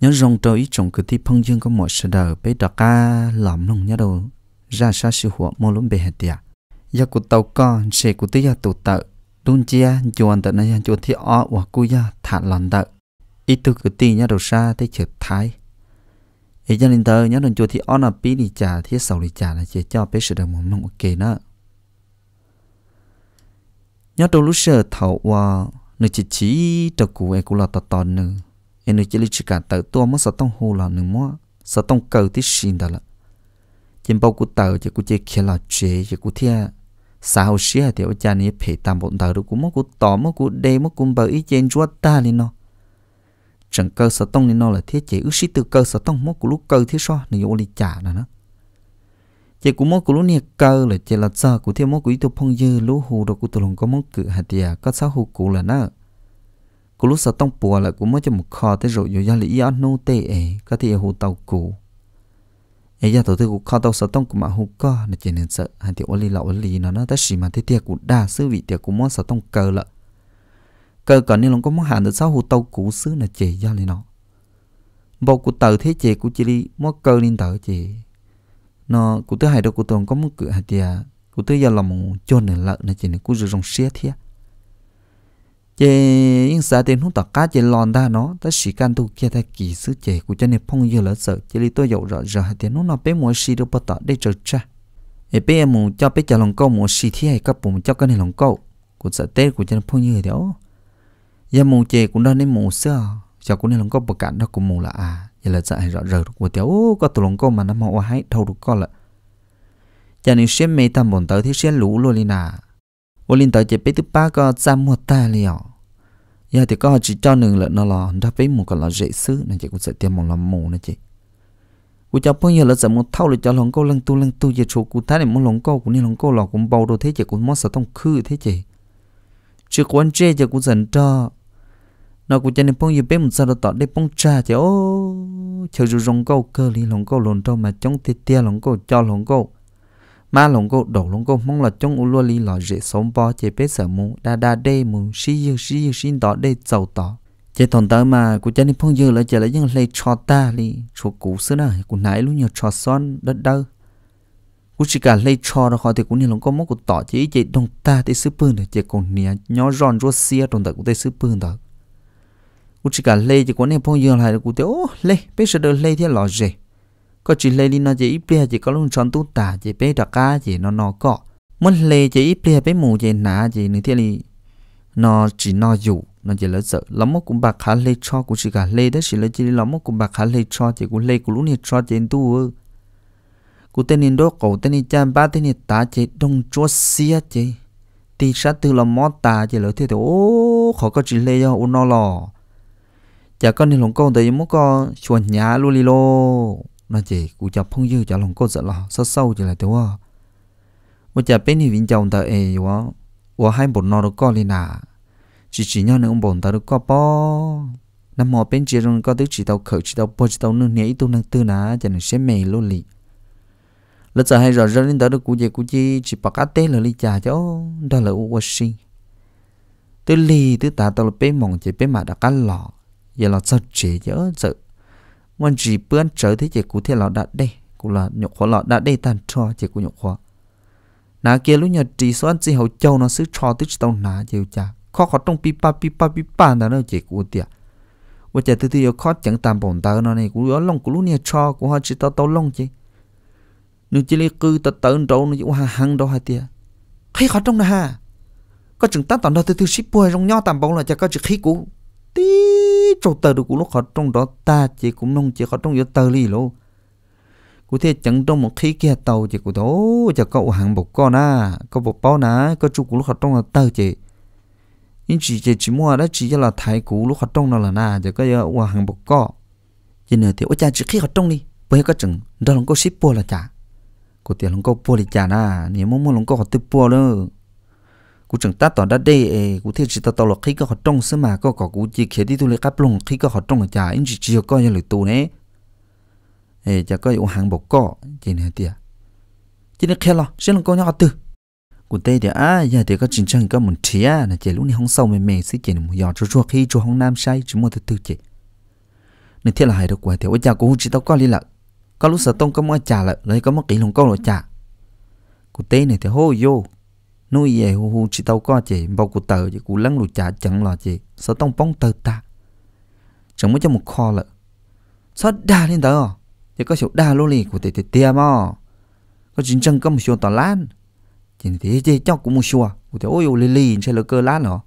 nhớ rong trâu ý chồng cứ thi phong dương có một sự đời bế đọc ca lỏm lòng nhớ đầu ra xa sư hủa mô lũng bề hạt tiệt giờ cụ tàu con xe cụ tí giờ tụ tợ đun chia chuồn tận này chuồn thi o và cụ giờ thả lòng tợ ít tư cứ tí nhớ đầu xa thế chợ thái ý cho nên tờ nhớ đầu chuồn thi o là bí đi trà thi sầu đi trà là chỉ cho bế sự đời mồm lòng ok nữa nhớ đầu lúc sợ thảo và nơi chỉ chỉ cho e cụ em cũng là tọt tọt nữa em nói chỉ là chỉ cả tờ tua mất sợ tông hồ là nương mua sợ tông cầu thì xin đó là chim bao cụ tờ chỉ cụ chỉ kia là chế chỉ cụ thia sao xía thì ở cha này phải tạm bọn tờ đó cũng mất cụ tỏ mất cụ đê mất cụ bờ ý trên chúa ta lên nó chẳng cơ sở tông nên nó là thiết chế ước sĩ từ cơ sở tông mất cụ lúc cơ thiết so nên vô đi trả là nó chỉ cũng mất cụ lúc này cơ là chỉ là giờ của thiết mất cụ ít tôi phong dư lú hù đồ cụ tôi lòng có mất cự hạt tiề có sáu hù cụ là nó cú lúc sau tông bùa lại cú mới cho một kho tới rồi giờ gia lý ăn nô tê ấy có thể hồ tàu cũ ấy gia tổ tư của kho tàu sau tông của mà hồ co là chỉ nên sợ hai tiểu lý lão lý nó nó tới xì mà thế tiệt cú đa sư vị tiệt cú mới sau tông cờ lợ cờ còn nên lòng có muốn hàng từ sau hồ tàu cũ xứ là chỉ do lý nó bộ cú tàu thế chỉ cú chỉ đi mua cờ lên tàu chỉ nó cú thứ hai đâu cú tưởng có muốn cửa hạt tiệt cú thứ giờ là một chôn này lợ là chỉ nên cú rửa rong xía thiệt chế những sa tiền hút tạc cá chế lòn ta nó ta chỉ can tu kia ta kỳ sứ chế của chân nên phong dư lỡ sợ chế lý tôi dậu rõ rõ hai tiền nó nó bé mua xì được bắt tọt để chờ cha ấy bé mù cho bé cho lòng câu mua xì thì hay cấp bụng cho cái này lòng câu của sợ tết của chân nên phong dư đó giờ mù chế cũng đang nên mù xưa cho cũng này lòng câu bậc cạn đó cũng mù là à giờ là sợ rõ rõ của tiểu có tụ lòng câu mà nó mau hay thâu được con lợ cho nên xem mấy tam bồn tới thì xem lũ luôn đi nào vô linh tới chỉ biết thứ ba có ra mua ta liền giờ thì có chỉ cho nương lợn nó là đã biết một cái là dễ xứ nên chị cũng sẽ tiêm một làm mù nên chị cú cháu bây giờ là giờ một thâu rồi cho lòng câu lăng tu lăng tu giờ chỗ cú thái này muốn lòng câu cũng nên lòng câu lò cũng bầu đồ thế chị cũng muốn sợ tông khư thế chị chưa quan chê giờ cũng dần cho nó cũng cho nên bông giờ biết một sao đó tỏ để bông trà ô chờ dù câu cơ đi lòng câu lồn đâu mà chống tia tia lòng câu cho lòng câu ma lòng cô đổ lòng cô mong là trong u lúa li lò dễ sống bò chế bế sở mù đa đa đê mù xí dư xí dư xin đó đê giàu tỏ chế thằng tớ mà cụ chân đi phong dư là chế lấy những lấy cho ta li cho cụ xưa nè cụ nãy lúc nhiều cho son đất đâu cụ chỉ cả lấy cho đó khỏi thì cụ nên lòng cô mong cụ tỏ chế chế đồng ta thì sư bươn được chế còn nè nhỏ ròn rô xia đồng tớ cụ tê sư bươn đó cụ chỉ cả lấy chế cụ nên phong dư lại cụ tê ô lấy bế sở đời lấy thế lò dễ có chỉ lấy đi nó chỉ bia chỉ có luôn chọn tu tả chỉ bé đặc cá chỉ nó nó có muốn lấy chỉ bia bé mù chỉ nã chỉ nữa thế này nó chỉ nó dụ nó chỉ là sợ lắm mốc cũng bạc khá lấy cho cũng chỉ cả lấy đó chỉ là chỉ lắm mốc cũng bạc khá lấy cho chỉ cũng lấy cũng luôn hết cho chỉ tu cụ tên nên đó cậu tên nên cha ba tên nên ta chỉ đông chúa xia chỉ thì sát từ là mót ta chỉ là thế thì ô khó có chỉ lấy cho u nó lò chả con nên lòng con tới muốn con chuồn nhà luôn đi lô nó chỉ cú chập phong dư chả lòng cốt sợ lò sâu sâu chỉ là tiểu à một chập bên thì vĩnh chồng ta ấy quá quá hai bổn nó được co lên à chỉ chỉ nhau nữa ông bổn ta được co po năm mò bên chỉ rồi có thứ chỉ tàu khởi chỉ tàu bơi chỉ tàu nước nhảy tu năng tư nà cho nên xem mày luôn lì lúc giờ hay rồi ra lên tới được cụ gì cụ chi chỉ bạc cá tê là lì chả cho đó là u washing tư lì tư ta tàu là bên mỏng chỉ bên mà đã cá lọ giờ là sao chế chứ sợ วันจีเปื้อนเจอที่เจกูเทียเราดัดได้กูละหยกขอเราดัดได้ตันชอเจกูหยกขอนาเกลุญจีซ้อนจีเขาเจ้าเนาะซื้อชอติดตองนาเจียวจ้าข้อขอต้องปีป้าปีป้าปีป้าแต่เนาะเจกูเตียว่าจะตัวที่ยกข้อจังตามผมตาเนาะนี่กูย้อนลงกูรู้เนี่ยชอกูหาจิตโตลงจีนึกจีเลยคือตะเตินโตนึกว่าหังโตหาเตียให้เขาต้องนะฮะก็จึงตั้งตอนเราตัวที่ชิบป่วยรองย่อตามผมเลยจะก็จะขี้กู tí chỗ tờ được cũng nó khó trong đó ta chỉ cũng nông chỉ khó trong đó tờ lì lô cụ thể chẳng trong một khí kia tàu chỉ cụ thố cho cậu hàng bột con à có bột bao nà có chú cũng nó khó trong là tờ chỉ nhưng chỉ chỉ chỉ mua đó chỉ là thái cụ lúc khó trong nó là na, chỉ có giờ hàng bột con chỉ nữa thì ôi cha chỉ khi khó trong đi bây có chừng đó là có ship bùa là cha, cụ thể là có bùa là cha na, nếu muốn muốn là có tư bùa nữa cú chẳng ta tỏ đã đây cú thế chỉ ta tỏ là khi có họ trong sớm mà có có cú chỉ khi đi tu lấy cáp lông khi có họ trong ở nhà anh chỉ chỉ có như lời tu nè ê có u hàng bọc cọ chỉ này tiệt chỉ này khéo lo xin là có nhau từ cú tê thì à giờ thì có chính trang có một chia chỉ lúc này không sâu mềm mềm chỉ một giọt cho cho khi cho không nam sai chỉ mua từ từ chỉ nên thế là hay được quá thì ôi cha cũng chỉ tao có liên lạc có lúc sợ tông có mua trà lại lấy có mất kỹ lòng câu rồi trà cú tê này thì hô vô nuôi về hù hù chỉ tàu có chị bao cụ tờ chị cụ lắng lụt chả chẳng là chị sợ tông bóng tờ ta chẳng mới cho một kho lợ sao đa lên tờ chị có chỗ đa lô lì của tề tề tia mà có chính chân có một số tòa lan chỉ thế chị cho cũng một số của tề ôi ôi lì lì chơi lơ cơ lá nọ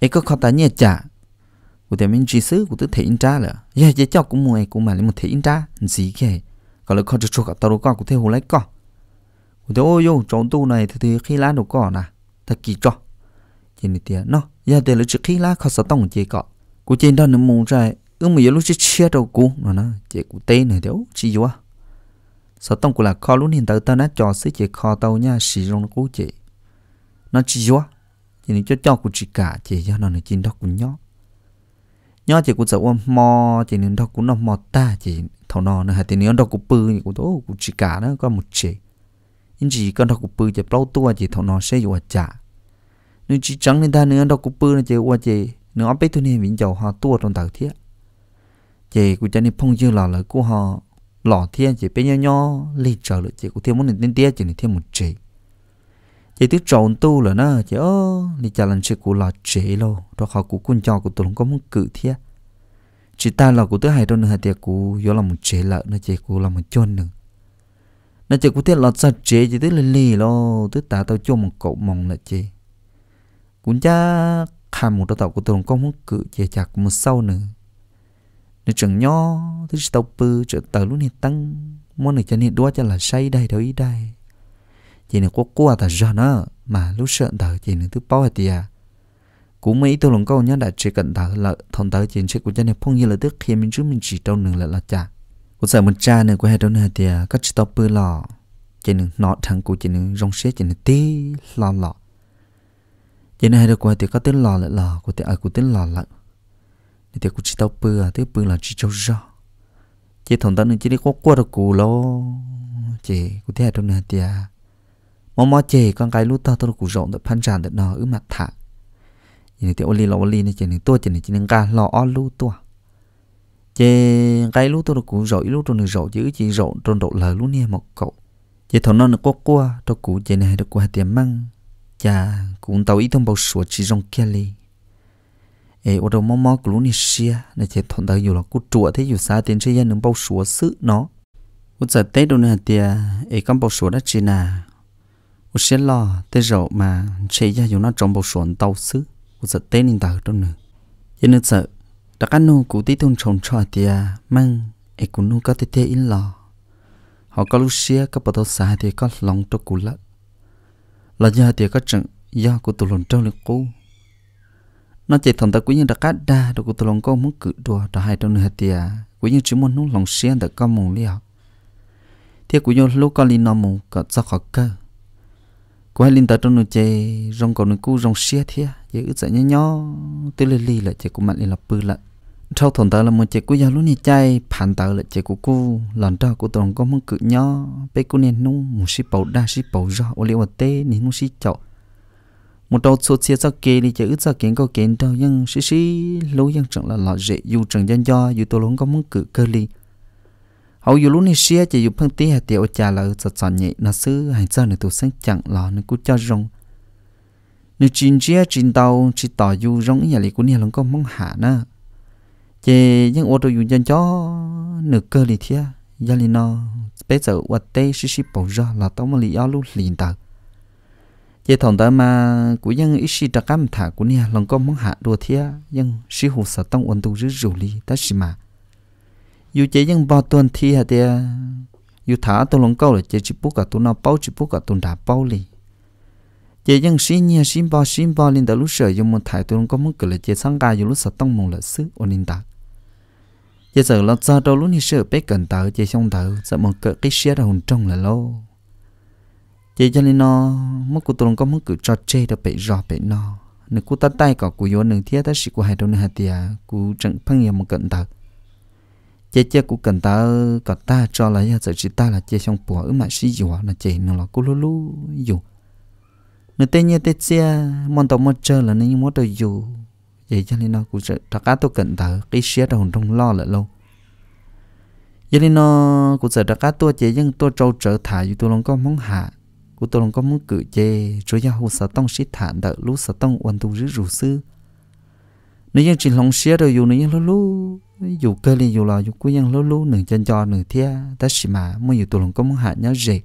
ấy có kho ta nhẹ chả của tề mình chỉ xứ của tứ thể in tra lợ giờ dạ, chị dạ, cho cũng mua cũng mà lấy một thể in tra gì kì còn lỡ kho cho cho cả đâu có của tề hồ lấy con thế ôi yo trong tu này thì thì khi lá đủ cỏ nà thật kỳ cho chỉ này tiền nó giờ thì lúc trước khi lá khó sợ tông chỉ cọ cú trên đó nó mong rồi, ước mà giờ lúc trước chia đâu cú nó nó chỉ cú tên này thiếu chỉ vô à. sợ tông cú là kho lúc hiện tại ta nát trò xí chỉ kho tàu nha sử dụng cú chỉ nó chỉ vô à. chỉ này cho cho cú chỉ cả chỉ do nó này trên đó cú nhó nhó chỉ cú sợ ôm mò chỉ nên đó cú nó mò ta chỉ thầu nó nó hay tiền nó đó cú bự cú tố cú chỉ cả nó có một chỉ nhưng chỉ con đọc bự chỉ bao tua chỉ thằng nó sẽ vừa trả nên chỉ chẳng nên ta nữa đọc bự nó chỉ qua chỉ áp biết thôi nên mình giàu họ tua trong tàu thiết chỉ của cha nên phong chưa lò lời của họ lò thiên chỉ bé nho nho lì trở lại chỉ của thiên muốn nên tên tia chỉ nên thiên một chỉ chỉ tức trộn tu là nó chỉ ơ lì trả lần chỉ của lò chỉ lô rồi họ của quân cho của tụi có muốn cự thiết chỉ ta là của thứ hai trong nửa tiệc của do là một chế lợ nó chỉ của là một chôn nữa nó chỉ có thể lọt ra chế chỉ tới lì lo tới tả tao cho một cậu mong là chế cũng cha khả một tao của tôi không cự chế chặt một sau nữa nó chẳng nho thứ tao bự trở tờ luôn hiện tăng món này cho nên đua cho là say đây đâu ý đây chỉ này có qua ta ra nó mà lúc sợ tờ chỉ này thứ bao hạt cũng mấy tôi lòng câu nhá đã chỉ cần tờ là thông tờ chỉ sẽ của cha này phong như là tức khi mình chứ mình chỉ đâu nửa là là chả กูจะมันจ้าเนี่ยกูให้โดนเดียก็จะต่อปืนหล่อจีนึงนอทางกูจีนึงรองเสียจีนึงตีหล่อหล่อจีนึงให้ดูกูให้เดียก็ตีหล่อเลยหล่อกูเดียไอ้กูตีหล่อละนี่เดียกูจะต่อปืนตีปืนหล่อจีเจ้าจ้าจีถงตั้งนึงจีนี่กูกลัวตัวกูแล้วจีกูที่ให้โดนเดียมอมอจี con cái lúc tao tao กู rộng tao phán tràn tao nó ứ mặt thả ยังเดี๋ยวลีเราลีนี่เจนึงตัวเจนึงเจนึงกาหล่ออ้อลู่ตัว chị cái lúc tôi cũng rồi lúc tôi được rồi chứ chị rồi tôi độ lời lúc nè một cậu chị thằng nó có qua tôi cũng chị này được qua tiền măng chà cũng tàu ý thông bao sủa chỉ rong kia li ê ở đâu mò mò của lúc nè xia nè chị thằng tàu dù là cú chùa thế dù xa tiền chơi dân bao sủa sự nó ô giờ tết đâu nè tia ê con bao sủa đó chị nà ô sẽ lo tết rồi mà chơi dân dù nó trong bao sủa tàu sự ô giờ tết nên tàu đâu nữa cho nên sợ ta cá nu cụ tí thôn trồng trò tia măng, e cụ nu có tê tê in lò họ có lúc xia có bắt tàu xa thì có lòng cho cụ lợt là do thì có trận do cụ tụ lồn trâu lực cụ nó chỉ thằng ta quý nhân đã cắt đa đồ cụ tụ lồn có muốn cự đùa đã hai trong nửa tia quý nhân chỉ muốn nút lòng xia đã có mùng liệt thì quý nhân lúc có linh nằm mùng có cho khó cơ cô hai linh tật trong nửa chè rong cầu nửa cu rong xia thia dễ ướt dậy nhó nhó tới lì lì là chè cũng mặn lì là bự lợt trâu thằng ta là một chế của giao lúc này chay phản tạo là chế của cô, lần đó cú tòng có mong cự nhó bé cô nên nung một sĩ bầu đa sĩ bầu rõ ô liu tê nên nung sĩ chậu một đầu số chia sao kê đi chế ướt sao kiến có kiến đâu nhưng sĩ sĩ lối dân chẳng là lọ dễ dù chẳng dân do dù tôi luôn có mong cự cơ li hậu dù lúc này xe chỉ dù phân tí hạt tiểu trà là sọt sọt nhẹ nó sư hành sao này tôi sáng chẳng lọ nó cú cho rong nếu chín chia chín tàu chỉ tỏ dù rong nhà lý của nhà luôn có mong hạ nữa chế những ô tô dùng dân cho nửa cơ lì thia gia lì nó bây giờ vật tê xí xí bỏ ra là tao mà lì áo luôn liền tờ chế thằng ta mà của dân ít xí đặc cam thả của nia lòng con muốn hạ đồ thia dân xí hồ sợ tông ổn tu rứ rủ lì ta xí mà dù chế dân bao tuần thia thì dù thả tôi lòng câu là chế chỉ bút cả tôi nào bao chỉ bút cả tôi đã bao lì chế dân sinh nhà sinh bao sinh bao linh đó lúc sợ dùng một thái tôi có muốn cử lại chế sang ca dùng lúc sợ tông mông là sứ ôn linh tạc chế sợ lo cho đâu lúc như sợ bé cẩn tờ chế xong tờ sợ một cỡ cái xe đầu hồn trong là lô chế cho nên nó mất của tôi có muốn cử cho chê đâu bị rò bị no nếu cô ta tay cọ của vô nương thiết ta sĩ của hai đâu nương hạt tiề của trận phăng nhiều một cẩn tờ chế chế của cẩn ta cọ ta cho là giờ chỉ ta là chế xong bùa ở mà sĩ dù là chế nó là cô lulu dù nếu tên như tên xe mòn tàu mòn chờ là nên mốt đầu dù vậy cho nên nó cũng sẽ thật cá tôi cẩn thận cái xe đầu trong lo là lâu vậy nên nó cũng sẽ thật cá tôi chỉ nhưng tôi trâu trở thả dù tôi không có món hạ của tôi không có món cử chê rồi ra hồ sở tông sĩ thả đợi lúc sở tông quan tu rứ rủ sư nếu như chỉ lòng xe đầu dù nếu như lâu lâu dù cơ liền dù là dù cuối nhân lâu lâu nửa chân cho nửa thia ta chỉ mà mới dù tôi không có món hạ nhớ gì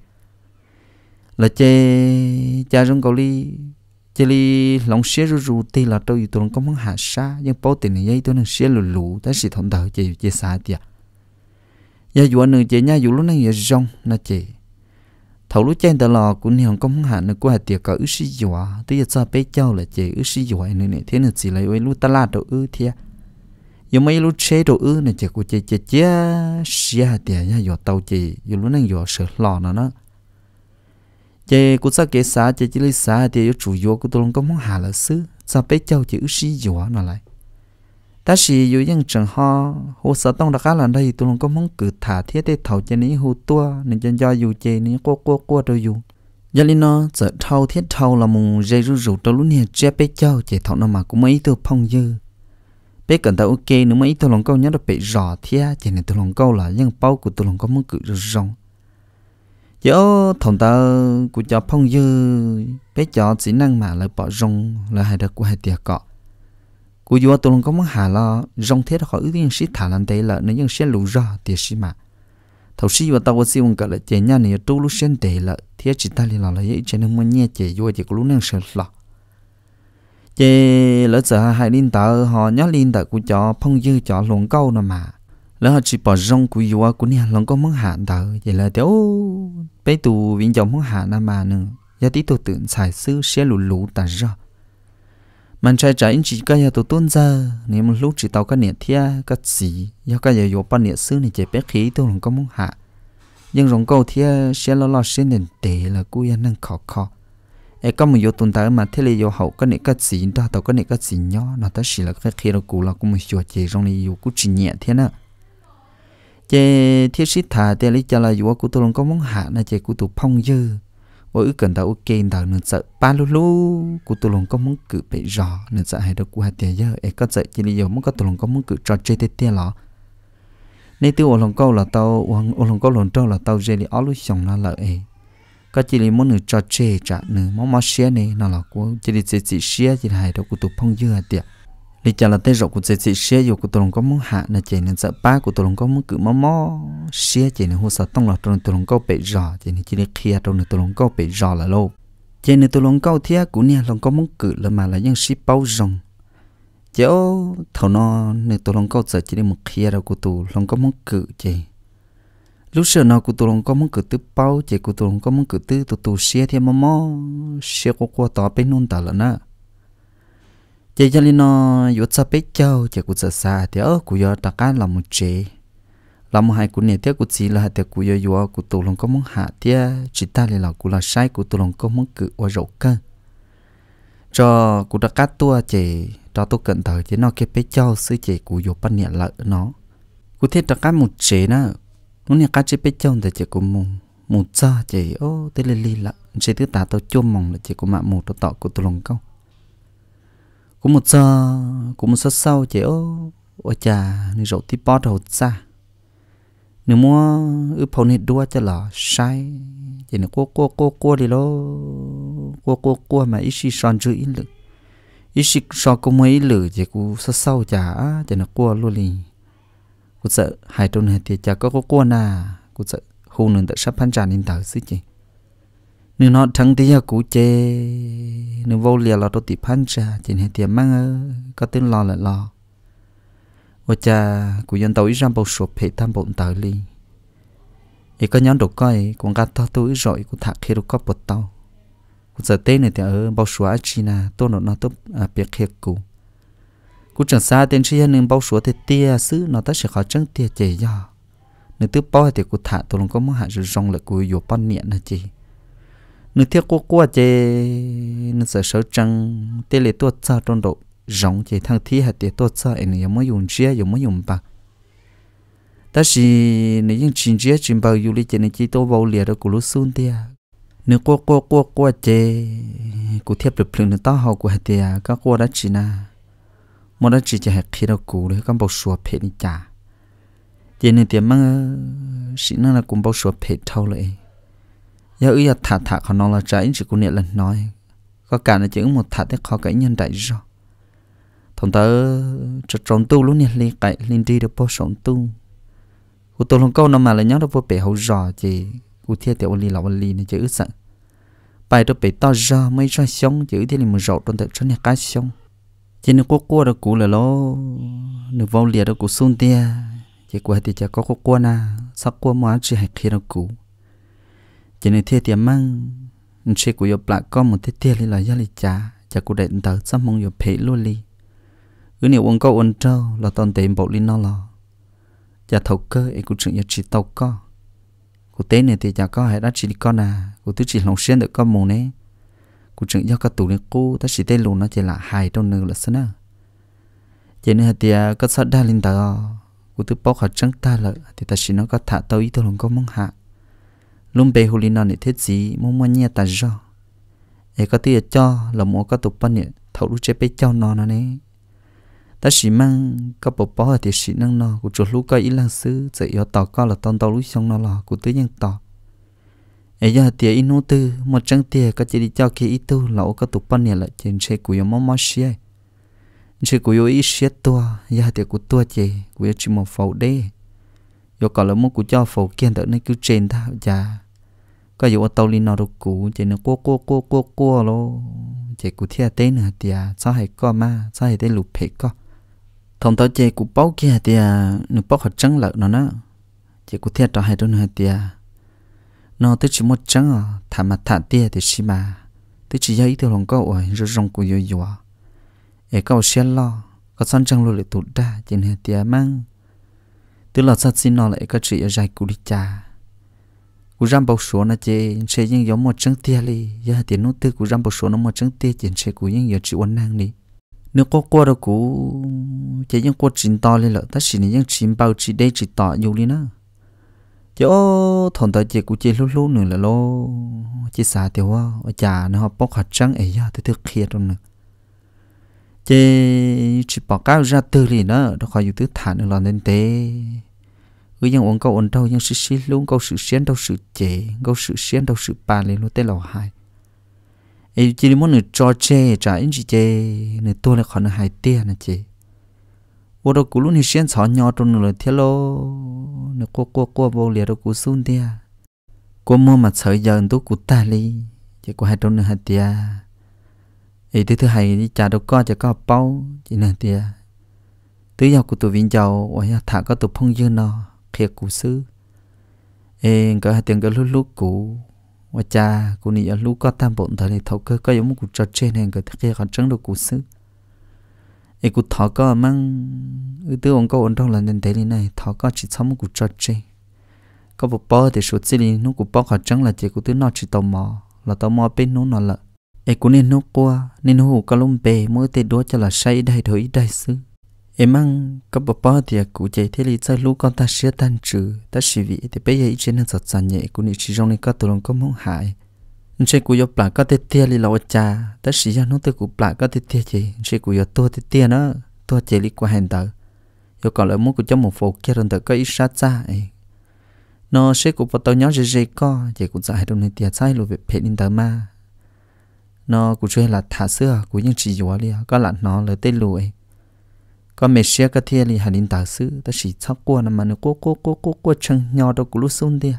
là chê cha rong cầu li chê li lòng xé rú rú thì là tôi tôi có muốn hạ sa nhưng bao tiền này tôi nên xé lù lù ta xịt thằng đời chê chê xa tiệt giờ dù anh chê nha dù lúc này giờ rong là chê thầu lúc chen tờ lò cũng nhiều muốn hạ nữa qua tiệc có ước sĩ dùa tới giờ sao bé cháu là chê ước sĩ dùa nữa này thế là chỉ lấy với lúc ta la đầu ư thia giờ mấy lúc chế đồ ư này chê của chê chê chê xia tiệt nha giờ tàu chê giờ lúc này giờ sợ lò nó nó chị cũng sao kể xã chị chỉ lấy xã thì chủ yếu của tôi luôn có món hà là xứ sao bé cháu chỉ ước sĩ dùa nó lại ta sĩ dù dân chẳng ho hồ sở tông đặc là đây tôi luôn có mong cử thả thiết để thầu cho ní hồ tua nên cho do dù chê ní cô cô cô đâu dù giờ lên nó sợ thâu thiết thâu là mùng dây rú rủ trong lúc này che bé cháu chạy thọ nó mà cũng mấy tôi phong dư bé cần tao ok nữa mấy tôi lòng câu nhớ được bị rò thia chỉ nên tôi lòng câu là dân bao của tôi lòng có mong cử rong yo thằng ta của cho phong dư bé cho chỉ năng mà lại bỏ rong là hai đứa của hai tiệc cọ của yo tôi có món hà lo rong thế khỏi ước tiên sĩ thả lan tây là nếu như sẽ lù ra tiệc sĩ mà thầu sĩ và tao có siêu ngờ là chế nhà này tu lúc sen tệ là thế chỉ ta liền là lấy chế nên muốn nghe chế vô chỉ có lúc năng sợ lọ chế lỡ sợ hai linh tờ họ nhớ linh tờ của cho phong dư cho luồng câu nào mà lỡ họ chỉ bỏ rong của yêu của nhà lòng có món hạ đó vậy là tiêu bây tù vĩnh dòng món hạ nam mà nữa giờ tí tôi tưởng xài sư sẽ lù lù ta ra mình trai trái chỉ cái giờ tôi tuân ra nếu một lúc chỉ tao cái niệm thia cái gì do cái giờ vô niệm sư này chỉ bé khí tôi lòng có món hạ nhưng rong câu thia sẽ lo lo sẽ nền tệ là cô yên năng khó khó ai có một vô tuần tới mà thế là vô hậu cái niệm cái gì đó tao cái niệm cái gì nhỏ nó tới chỉ là cái khi đó cũ là cũng một chỗ gì rong này vô cũng chỉ nhẹ thế nào chế thiết sĩ thả tế lý cho là dù cụ tôi lòng có muốn hạ là chế cụ tôi phong dư ôi cần tao ok đào nên sợ ba lô lô cụ tôi lòng có muốn cử bị rõ nên sợ hay đâu cụ hai tế giờ ấy có sợ chỉ lý do muốn có tôi lòng có muốn cử trò chơi tế tế lọ nên từ ở lòng câu là tao ở lòng câu lòng trâu là tao dê đi ở lúc xong là lợi ấy có chỉ lý muốn nửa trò chơi trả nữa món món xe này nó là của chỉ lý chỉ chỉ xe chỉ hay đâu cụ tôi phong dư hai tế đi chả là tê rộ của chị chị xe dù của tôi có muốn hạ là chị nên sợ ba của tôi có muốn cự mò mò xe chị nên hồ sợ tông là tôi tôi có bị rò chị nên chỉ để kia tôi tôi có bị rò là lâu chị nên tôi có thia của nè lòng có muốn cự là mà là những ship bao rồng chỗ thầu nó nên tôi có sợ chỉ để một kia đâu của tôi lòng có muốn cự chị lúc xưa nó của tôi có muốn cự tứ bao chị của tôi có muốn cự tứ tôi tôi xe thì mò mò xe của cô tỏ bên nôn tả là nè chị cho linh nó yếu sa biết châu chị cũng sợ xa thì ở cũng do đặc cá là một chế là một hai cũng nè thế cũng chỉ là thế tiếc cũng do do cũng tụ lòng có muốn hạ thế chỉ ta là cũng là sai cũng tụ lòng có muốn cự và rậu cơ cho cũng đặc cắt tua chị cho tôi cận thời chị nó cái biết châu sư chị cũng do bắt nhẹ lợi nó cũng thiết đặc cá một chế nữa nó nè cắt chị biết châu thì chị cũng mùng một giờ chị ô thế lê lê lạ chị thứ ta tao chôm mong là chị cũng mạ một tao tọt của tụ lòng câu cũng một giờ cũng một giờ sau chị ô ô chà nên rượu tí bó đầu xa nếu mua ư phồng hết đua cho lò sai chỉ nó cua cua cua cua đi lô cua cua cua mà ít xì son chữ ít lửa ít xì so cũng mấy lửa chỉ cũng sơ sâu chả chỉ nó cua luôn đi cú sợ hai tuần này thì chả có cua nà cú sợ hôn nương tự sắp phan trà nên tờ xí chị nếu nó thắng tí giờ cũ chê nếu vô lìa là tôi tìm phán ra trên nên tiền mang ơ có tiếng lo là lo ô cha của dân tàu ít ra bầu sụp hệ tam bộn tờ ly ý có nhóm đồ coi cũng gạt to tôi rồi cũng thạc khi đồ có bột tàu, cũng giờ tên này thì ở bao số ở China tôi nó nó tốt à biết khi cũ cũng chẳng xa tên chỉ nên bao số thì tia xứ nó ta sẽ khó chân tia chè do nếu tư bao thì cũng thả tôi luôn có muốn hạ rồi rong lại của dù ban niệm là chị nửa thiết qua qua chê nửa sợ sợ trăng tê lệ tua cha trong độ rộng chê thằng thi hạt tê tua cha em này mới dùng chia dùng mới dùng bạc ta chỉ nửa những chuyện chia chuyện bao nhiêu lý chê nửa chỉ tôi vào lìa đó của lúc xuân tê nửa qua qua qua qua chê của thiết được phừng nửa tao hậu của hạt tê các qua đã chỉ na một đã chỉ chê hạt khi đó cũ đấy các bao sùa phê đi chả chê nửa tiền mang xin nó là cũng bao sùa phê thâu lại giờ ý thả thả khó nó là trái chỉ có niệm lần nói có cả là chữ một thả thế khó cái nhân đại rồi thông tớ cho trốn tu lúc niệm li cậy linh đi được bao sống tu của tôi không câu nó mà là nhớ được bao bể hậu rò chỉ của thiệt tiểu li lão li này chữ sợ bài tôi bể to ra mới ra sống chữ thì là một rậu trong tự cho này cá sống chỉ nếu có cua đó cũng là nó nếu vô liệt đó cũng xuống tia chỉ qua thì chả có có cua na sắc cua mà chỉ hay khi đó cũng chỉ nên thiết tiền măng chỉ của yo plạ con một thiết tiền là gia lý cha cha của đệ tớ sắp mong yo phê luôn li cứ nhiều ông câu ông trâu là toàn tiền bộ li nó lo cha thầu cơ ấy cũng chuyện yo chỉ tàu co cụ tế này thì cha có hay đã chỉ con à cụ thứ chỉ lòng xuyên được con mù nè cụ chuyện do các tủ này cô ta chỉ tên luôn nó chỉ là hài trong nửa là sao chỉ nên thì à, có sát đa linh tờ cụ thứ bóc học trắng ta lợi thì ta chỉ nó có thả tàu ý tôi lòng có mong hạ lúc bé hồ linh này thế gì mua mua nhẹ ta cho ấy có tiền cho là mua có tụp bắn nhẹ thầu lúc chơi bé cho nó nè ta chỉ mang có bộ bỏ thì chỉ năng nó của chuột lúc coi ý là sứ, dạy yếu tỏ co là tông tàu lúc xong nó là của tứ nhân tỏ ấy giờ tiền in nô tư một trăm tiền có chỉ đi cho khi ít tu là có tụp bắn nhẹ là trên xe của yếu mua mua xe chỉ của yếu ý xe tua giờ tiền của tua chơi của yếu chỉ một phẩu đê yếu còn là mua của cho phẩu kiên tới nơi cứ trên ta già dạ. ก็อยู่ว่าเตาลีนอรุกูเจนกัวกัวกัวกัวกัวโลเจกูเทียเต้นเตียซะให้ก็มาซะให้ได้หลุเพก็ทอมตอเจกูเป้าเกียเตียนึกเป้าขอจังหลักเนาะนะเจกูเทียต่อให้ตัวเนาะเตียนอติชิมดจังอ่ะถามมาถามเตียติชิมาติชิยาอีตัวหลงก็โอ้ยจะรงกูยัวยัวเอก็เชียนล้อก็ซ้อนจังลุเลยตุดได้เจนเตียมั่งตัวหลอดซัดซินนอเลยก็จีเอาใจกูดิจ่า cú răm bao số na chê sẽ những giống một trứng tia li giờ tiền nút tư cú răm bao số nó một trứng tia chỉ sẽ cú những giờ chịu uốn năng đi nếu có qua đâu cú chỉ những qua chín to lên lợ ta chỉ những chín bao chỉ đây chỉ tỏ nhiều đi nữa chỗ thằng ta chỉ cú chỉ lú lú nữa là lô chỉ xả tiêu hoa ở nhà nó học bóc hạt trắng ấy giờ tôi thực khiết luôn nữa chỉ chỉ bỏ cao ra từ liền đó nó khỏi dùng thứ thả nữa là nên thế cứ yang uống câu uống đâu yang sự sĩ luôn câu sự xiên đâu sự chế câu sự xiên đâu sự bà lên luôn tên lầu hai ấy chỉ muốn nửa cho chê trả in chỉ chê nửa tôi là khỏi nửa hai tia nè chê vô đâu cũng luôn thì xiên xỏ nhỏ trong nửa thế lô nửa cô cô cô vô liệt đâu cũng xuống tia cô mua mà sợ giờ tôi cú ta đi chỉ có hai trong nửa hai tia ấy thứ thứ hai đi trả đâu có chỉ có bao chỉ nửa tia thứ giàu của tụi viên giàu và thả có tụi phong dương nó kia cú sư em có hai tiếng cái lúc lúc cũ, và cha cú nị ở lúc có tam bộn thời này thấu cơ có giống một cú trò trên hàng cái kia còn trắng được cú sư ê cú thọ có mang ư tư ông có ổn trong lần đến thế này thọ có chỉ sống một cú trò trên có một bó thì số chỉ nó cú bó còn trắng là chỉ cú tư nó chỉ tò mò là tò mò bên nó nó là ê cú nên nó qua nên nó có lông bề mỗi tê đó cho là say đây thôi đây sư em mang có bà bà thì cụ chế thế thì sao lũ con ta sửa tan trừ ta chỉ vị thì bây giờ ít chế năng sọt sàn nhẹ cụ này chỉ trong này có tụi lòng có mong hại anh chế cụ yo plả có thể thế thì lão cha ta chỉ ra nó tới cụ plả có thể thế chị anh chế cụ yo tua thế thế nó tua chạy đi qua hành tờ yo còn lại muốn cụ cho một phố kia rồi tờ có ít sát xa ấy nó sẽ cụ bắt tàu nhỏ dễ dễ co chị cụ dạy trong này tiệt sai lùi về phe in tờ ma nó cụ chơi là thả xưa cụ những chỉ yo liền có là nó lời tên lùi có mẹ xe cái thiên thì hành linh tạo sư ta chỉ chắc qua nằm mà nó cô cô cô cô cô chân nhau đâu cũng lúc xuống đi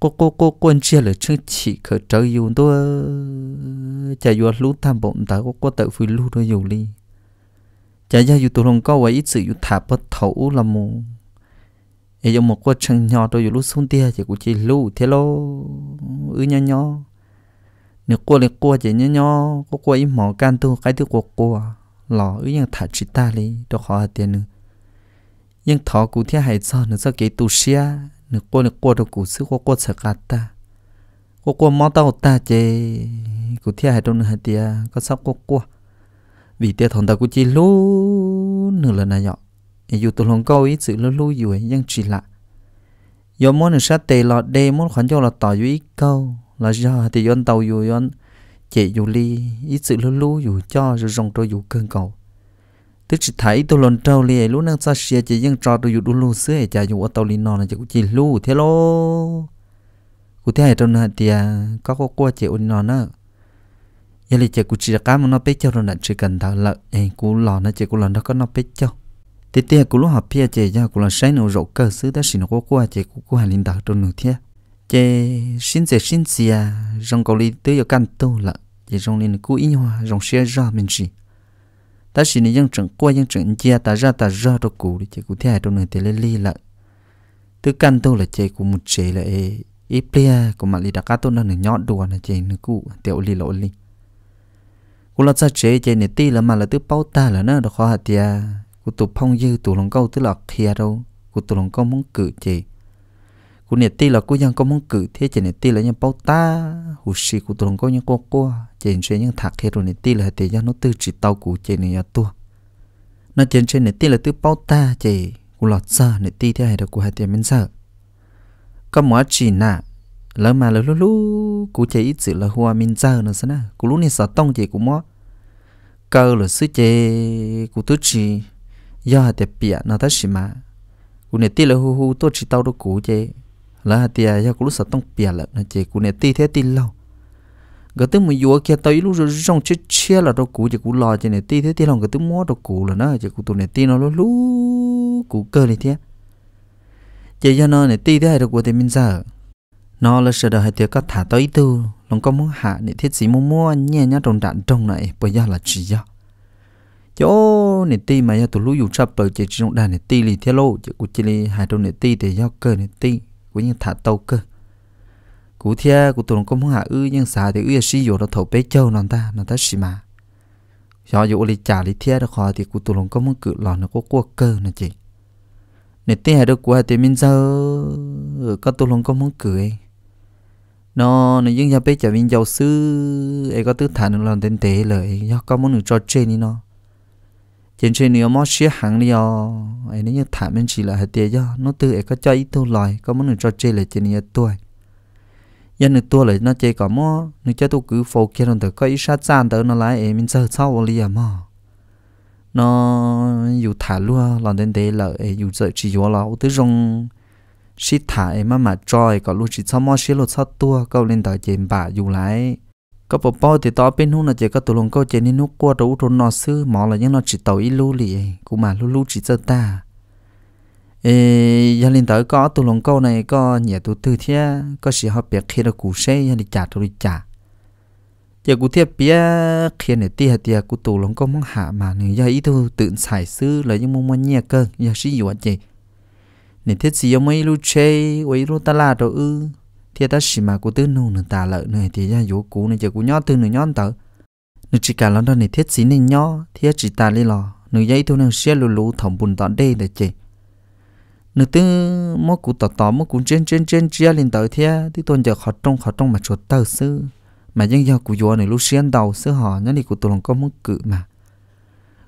cô cô cô cô anh chia là chân chỉ khởi trời dùng tôi chả vừa lúc tham bụng ta cô cô tự phi lúc tôi dùng đi chả ra dù tôi không có vậy ít sự dù thả bất thấu là mù ấy giống một cô chân nhỏ tôi dù lúc xuống đi, chỉ cũng chỉ lưu thế lo ư nhỏ nhỏ nếu cô lại cô chỉ nhỏ nhỏ cô cô ít mỏ can tôi cái thứ cô cô à lò ấy nhưng thả chỉ ta đi đó khó tiền nữa nhưng thọ cụ thiên hải cho nữa cho cái tu xia nữa qua nữa qua đâu cụ sức qua qua sợ cả ta qua qua mó tàu ta chê cụ thiên hải đâu nữa tiền, có sao qua qua vì tiền thằng ta cụ chỉ lú nữa là này nhọ dù tụi lòng câu ý sự lú lú dù ấy nhưng chỉ lạ do món nữa sát tề lọ, đê món khoản cho là tỏ dù ít câu là do thì yon tàu dù yon chị dù li ít sự lưu lưu dù cho rồi rong trôi dù cơn cầu tức chỉ thấy tôi lần trâu li lúc năng xa xia chị dân trò tôi dù đu lưu xưa chả dù ở tàu li nọ là chị cũng chỉ lưu thế lô cụ thế này trong nơi thì à, có có qua chị ôn nọ nữa giờ thì chị cũng chỉ cá mà nó biết cho rồi là chỉ cần thảo lợi em cũng lò nó chị cũng lò nó có nó biết cho thế thì cũng lúc học pia chị cho cũng là sáng nó rộ cơ xứ ta xin nó có qua chị cũng cụ hành linh đạo trong nơi thiệt chế xin chế xin xìa rong cầu lý tới giờ căn tu là chế rong nên cú ý hoa rong xe ra mình gì ta xin nên dân trưởng qua dân trưởng chia ta ra ta ra đâu cũ đi chế cú thế đâu nơi tế lê li là tới căn tu là chế cú một chế là ý plia của mặt lý đã cá tu nó nửa nhỏ đùa là chế nửa cũ tiểu lý lộ lý cú là ra chế chế nửa ti là mà là tới bao ta là nó được khó hạt tia cú tụ phong dư tụ lòng câu tới là kia đâu cú tụ lòng câu muốn cử chế cú nè tê là cú nhân có muốn cử thế chỉ nè tê là nhân bao ta hụt xì cú tuồng có nhân cô cô chỉ nè nhân thạc hết rồi nè tê là tê dân nó tư chỉ tàu cú chỉ nè nhà tua nó chỉ nè nè tê là tư bao ta chỉ cú lọt xa nè tê thế hay là cú hai tiền mình sợ có mỗi chỉ nà lỡ mà lỡ lú cú chỉ ít sự là hoa mình sợ nữa sao nè cú lú nè sợ tông chỉ cú mót cơ là sứ chế cụ tứ chỉ do hai đẹp bịa nó ta chỉ mà cú này tiếc là hu hu tôi chỉ tàu đó cụ chế là tia ya cũng lúc tông bia là nó chỉ cũng nè ti thế tì lâu cái thứ mà vừa kia tới lúc rồi rong chết chia là đồ cũ chỉ cũng lo chỉ nè tì thế tì lòng cái thứ mua đồ cũ là nó chỉ cũng tụi nè tì nó lúc cũ cơ này thế chỉ cho nó nè tì thế được của thì mình giờ nó là sợ đời hai tia có thả tới tư lòng có muốn hạ nè thiết gì muốn mua nhẹ nhá trong đạn trong này bây giờ là chỉ do chỗ nè tì mà ya tụi lúc dù sắp tới chỉ trong đàn nè tì lì thế lô chỉ cũng chỉ lì hai trong nè tì thì do cơ nè tì của những thả tàu cơ cú thia tôi tụi công hạ ư nhưng xả thì ư sĩ dụ nó thổ bế châu nó ta nó ta xì mà cho dụ lì trả lì thia được khó thì cú tôi công muốn cự lò nó có cua cơ nè chị nè tê hà được của thì mình giờ có tôi công muốn cự ấy nó nó nhưng giờ bế chả mình giàu sư ấy có tư thả nó làm tên tế lời do có muốn được cho trên đi nó trên trên nếu mà xí hàng đi à ấy nếu như thả mình chỉ là hạt tiền do nó tự ấy có cho ít thôi lại có muốn được cho chơi lại trên nhiều tuổi dân được tua lại nó chơi cả mò người chơi tôi cứ phô kia rồi có ít sát sàn tới nó lại em mình sợ sau liền mà nó dù thả luôn lần đến đấy là ấy dù sợ chỉ vô là tới rong xí thả em mà mà trôi có lúc chỉ sau mò xí lột sau tua câu lên tới trên bà dù lại ก็ปปอติต่อเป็นหุ่นเจก็ตุลงก็เจนี่นุกัวรู้ทนนอซื้อหมอละยังนอจิตเตออีลูลีกูมาลูลูจิตเจตาเอยาลินเตอก็ตุลงก็ในก็เหนียตัวตื้อเทียก็สิฮอเปียกเคียกูเชยยาลิจ่าตุลิจ่าเจกูเทียเปียกเคียเนี่ยเตียเตียกูตุลงก็มองหามาเนี่ยยาอีตัวตื่นสายซื้อเลยยังมองมันเนียเกินยาสิอยู่อ่ะเจเนี่ยเทียสิยังไม่รู้เชยไว้รู้ตลาดตัวอื้อ thì ta xì mà cô tư nụ nụ tà lợi này thì ra dỗ cú này giờ cú nhó tư nụ nhón tớ nụ chỉ cả lon đó này thiết xí nên nhó thì chỉ ta lý lò nụ dây thôi nụ xe lù lù thòng bùn tọn đê để chị nụ tư mó cú tỏ tỏ mó cú trên trên trên chia lên tớ thì thì tôi giờ khó trong khó trong mà chuột tờ sư mà dân do cú dỗ này lúc xuyên đầu sư họ nhá đi cú tôi lòng có muốn cự mà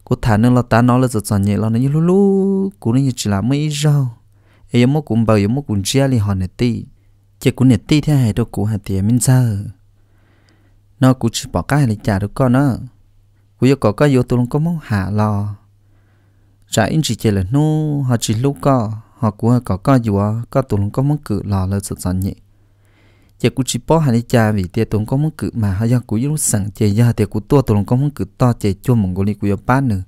cú thả nương lo tá nó là giật giòn nhẹ lo nó như lú lú cú nó như chỉ là mấy rau ấy mó cú bầu ấy mó cú chia li họ này tí chỉ cũng nè tí theo hệ đồ cũ hạt tiền minh sơ nó cũng chỉ bỏ cái này trả được con nó cũng yêu có cái yêu tôi có muốn hạ lò trả in chỉ chỉ là nu họ chỉ lúc có họ cũng có cái gì có tôi có muốn cự lò là sự sản nhị chỉ cũng chỉ bỏ hàng trả vì tiền tôi có muốn cự mà họ do cũng yêu sẵn chỉ do tiền của tôi tôi có muốn cự to chỉ cho mình gọi đi cũng yêu bán nữa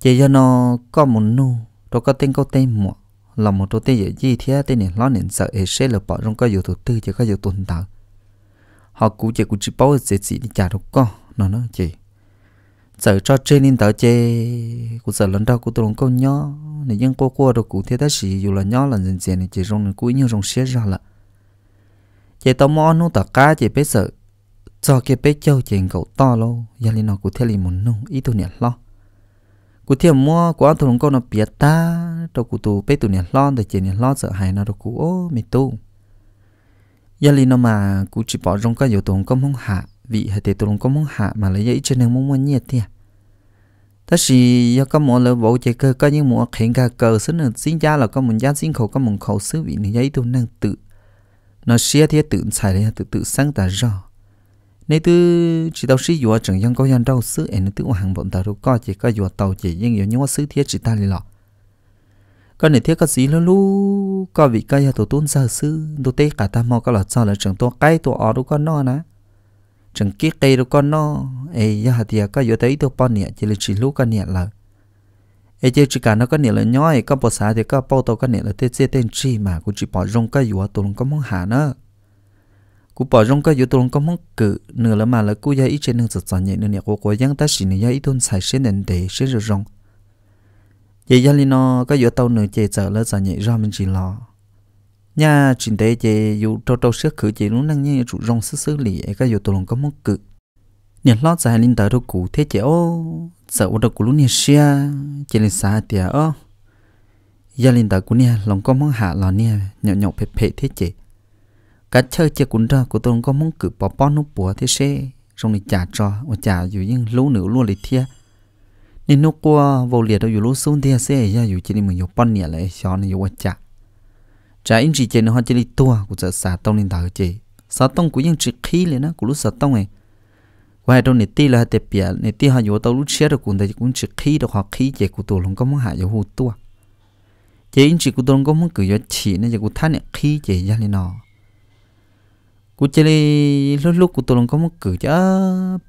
chỉ do nó có muốn nu đó có tên có tên một là một tổ tiên dễ gì thế tây này lo nên sợ sẽ là bỏ trong cái yếu tố tư chỉ có yếu tố tạo họ cũng chỉ cũng chỉ bao giờ chỉ đi trả được con nó nó chỉ sợ cho trên nên tao chê cũng sợ lần đầu cũng tôi câu nhỏ này nhưng cô cô đâu cũng thế đó gì dù là nhỏ là dần dần này chỉ trong này cũng như trong xé ra là chỉ tao mò nó tao cá chỉ biết sợ cho cái bé châu chỉ cậu to lâu gia đình nó cũng thế liền muốn nung ít tôi nhẹ lo cú thiệp mua của anh thùng con nó biết ta đâu cú tù bé tù nè lon để chỉ nè lon sợ hãi nó đâu cụ ô mi tu gia li nó mà cú chỉ bỏ trong cái yếu tố công không hạ vị hay tế tu công không hạ mà lấy giấy trên hàng muốn muốn nhiệt thiệt ta chỉ do các món lỡ bộ chơi cơ có những món khiến cả cờ xin được xin cha là có muốn giá xin khẩu có muốn khẩu sứ vị này giấy tu năng tự nó xia thì tự xài đấy tự tự sáng tạo ra nếu tư chỉ tàu sĩ dùa chẳng dân có dân đâu xứ em tư hàng bọn tàu đâu có chỉ có dùa tàu chỉ nhưng yếu những xứ thiết chỉ ta lì lọ có này thiết có gì luôn lu có vị cây tổ tôn giờ xứ đồ tê cả ta mò có lọt cho là chẳng tổ cây tổ ở đâu con nó nè chẳng kia cây đâu con nó ấy giờ hạt tiệt có dùa tới tổ bọn nè chỉ là chỉ lu con nè là ấy chỉ chỉ cả nó con nè là nhói có bộ xã thì có bao tổ con nè là tê tê tên chi mà cũng chỉ bỏ rong cái dùa tổ cũng có món hà nữa cú bỏ rong cái yếu tố có mong cự nửa là mà là cú gia ít trên nửa giật giật nhẹ nửa cố cố giang ta xỉ nửa ya ít thôn sai xế nên để xế rồi rong vậy gia ya nó cái yếu tàu nửa chế chở là giật nhẹ ra mình chỉ lo nhà trình tế chè yếu trâu trâu xước khử chè lúc năng nhẹ trụ rong xứ xứ lì cái yếu tố có mong cự nhận lót dài linh tờ đâu cụ thế chế ô sợ ô đâu cụ lúc nhẹ xia chế lên xa tiệt ô gia linh tờ cũ nè lòng có mong hạ lò nè nhậu nhậu phê phê thế chế cả chơi chơi cũng ra của tôi có muốn cử bỏ bỏ nút bùa thế xe rồi này trả cho và trả dù những lú nữ luôn lịch thia nên nó qua vô liệt đâu dù lú xuống thia xe ra dù chỉ đi mình dù bắn nhẹ lại cho nên dù trả trả in chỉ trên nó chỉ đi tua của giờ xả tông lên thảo chị xả tông của những chỉ khí lên nó của lú xả tông này qua đâu nè ti là tẹp bia nè ti họ dù tàu lú xe được cũng thấy cũng chỉ khí được họ khí chị của tôi không có muốn hạ dù hụt tua chị in chỉ của tôi không có muốn cử cho chỉ nên chỉ của thắt nè khí chị ra lên nó cú chơi lúc lúc cú tôi lòng có một cử chứ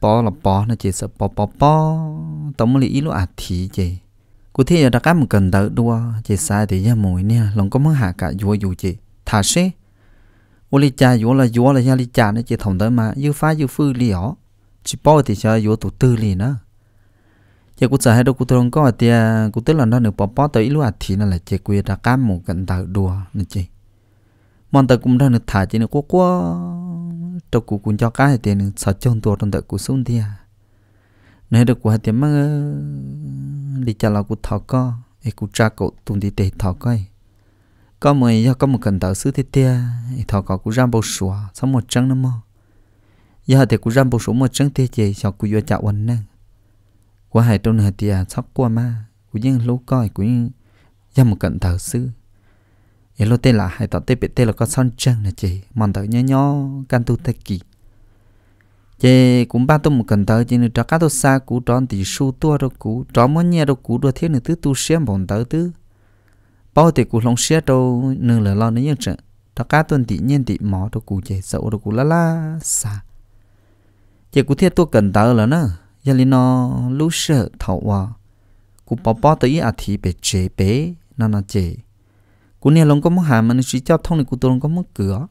bỏ là bỏ nó chỉ sợ bỏ bỏ bỏ tổng một lý ý lúc à thì chị cú thi giờ đã cá một cần đỡ đua chị sai thì ra mồi nè lòng có muốn hạ cả vua dù chị thả xế ô lý cha vua là vua là gia lý cha nó chị thòng tới mà dư phá dư phư lý ó chỉ bỏ thì cho vua tụ tư lý nữa Giờ cú sợ hai đâu cú tôi lòng có thì à, cú tức là nó được bỏ bỏ tới lúc à thì nó là chị quê đã cá một cần đỡ đua nè chị mòn tờ cũng ra được thả chỉ nó quá quá cho cụ cũng cho cái à. thì nó sợ chôn tua trong tờ cụ xuống thì à nếu được của thì mà đi chả là cụ thọ co thì cũng tra cụ tùng thì tề thọ coi có mày do có một cần tờ xứ thiết tia thọ có cũng ra bầu sủa xong một trắng nó mà giờ thì cũng ra bầu sủa một trắng tia chị cho cũng vừa chạo quần năng của hai trong này à sắp qua mà cũng những lúc coi cũng những một cần tờ xứ ý lúc tên hay tỏ tê bệ tê là có son chân là chị mòn tớ nhớ nhó can tu tê kỳ chị cũng ba tôi một cần tớ chị nữa cho các tôi xa cũ tròn thì su tua đâu cũ tròn mới nhẹ đâu cũ đua thế nữa tứ tu xem bọn tớ tứ bao thì cũ lòng xe đâu nương là lo nữa như trận cho các tuần thì nhiên thì mỏ đâu cũ chị sợ đâu cũ lá lá xa chị cũng thiết tôi cần tớ là nữa giờ lên nó lúc sợ thầu à cũng bỏ bỏ tới à thì bể chế bể nó nó cú nè lòng có mất hà mà nó chỉ cho thông thì cú tôi có mất cửa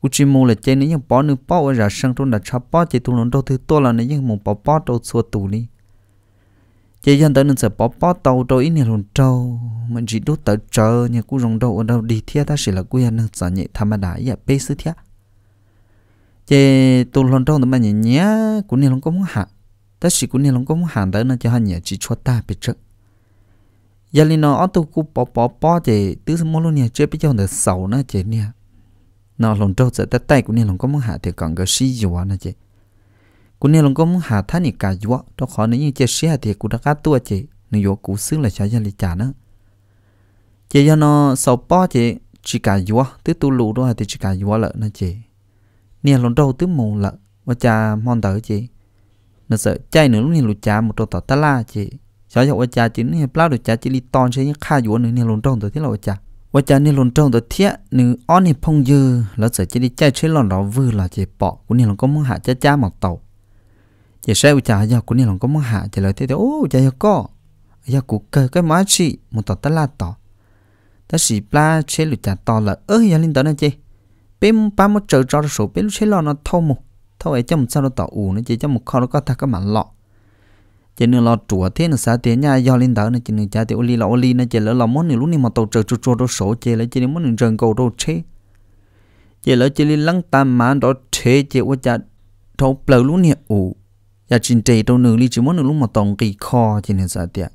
cú chỉ mua là chơi nếu như bỏ nữa bỏ ở ra sân trong đặt chắp bỏ chơi tôi lòng đâu thứ to là nếu như một bỏ bỏ đâu xua tủ đi chơi dân tới nên sợ bỏ bỏ tàu đâu ít nè lòng trâu mình chỉ đốt tới chờ nhà cú rồng đâu ở đâu đi theo ta chỉ là cú nhà ăn sợ nhẹ tham mà đã giờ dạ, bê sứ thiệt chơi tôi lòng trâu tụi mình nhẹ nhé cú nè lòng có mất hà ta chỉ cú nè lòng có mất hà tới nó cho hai nhà chỉ cho ta biết trước giờ lên nó tu cú bỏ bỏ bỏ thì tứ mô luôn nha, chơi bây giờ nó sầu nữa chị nha, nó lòng trâu sợ tay tay của nè lòng có muốn hạ thì còn cái xí gì nữa chị của nè lòng có muốn hạ thán thì cả gì đó khó nếu như chơi xí hạ thì của đã cá tua chị nó vô cú xứ là sao giờ lên trả nữa, chị giờ nó sầu bỏ chị chỉ cả gì tứ tu lù đó thì chỉ cả gì lợ nó chị nè lòng trâu tứ mù lợ và cha mong tới chị nó sợ chạy nữa lúc nè lù cha một trâu tỏ ta la chị 小小我家今天不老家这里当时你看我能你弄中的天了我家，我家你弄中的天，你安你朋友，老在这里在车上老 vui 了这包，我你弄个么下家家么到，也是我家要我你弄个么下，这老天天哦家要搞，要顾客个么事，么到得啦到，但是不车路家到了，哦要领导那这，别么把么走着的手，别路车上那偷么，偷哎叫么走到到屋那这叫么靠了个他个蛮老。chỉ nên lo chùa thế là sao thế nhà do lên đó nên chỉ nên cha thì oli là oli nên chỉ là là món này lúc này mà tàu trời chùa chùa đó sổ chỉ là chỉ nên món này rừng cầu đó chế chỉ là chỉ nên lắng tam mà đó chế chỉ qua cha thâu bờ lúc này ủ và chính trị đâu nửa đi chỉ món này lúc mà tòng kỳ kho chỉ nên sao thế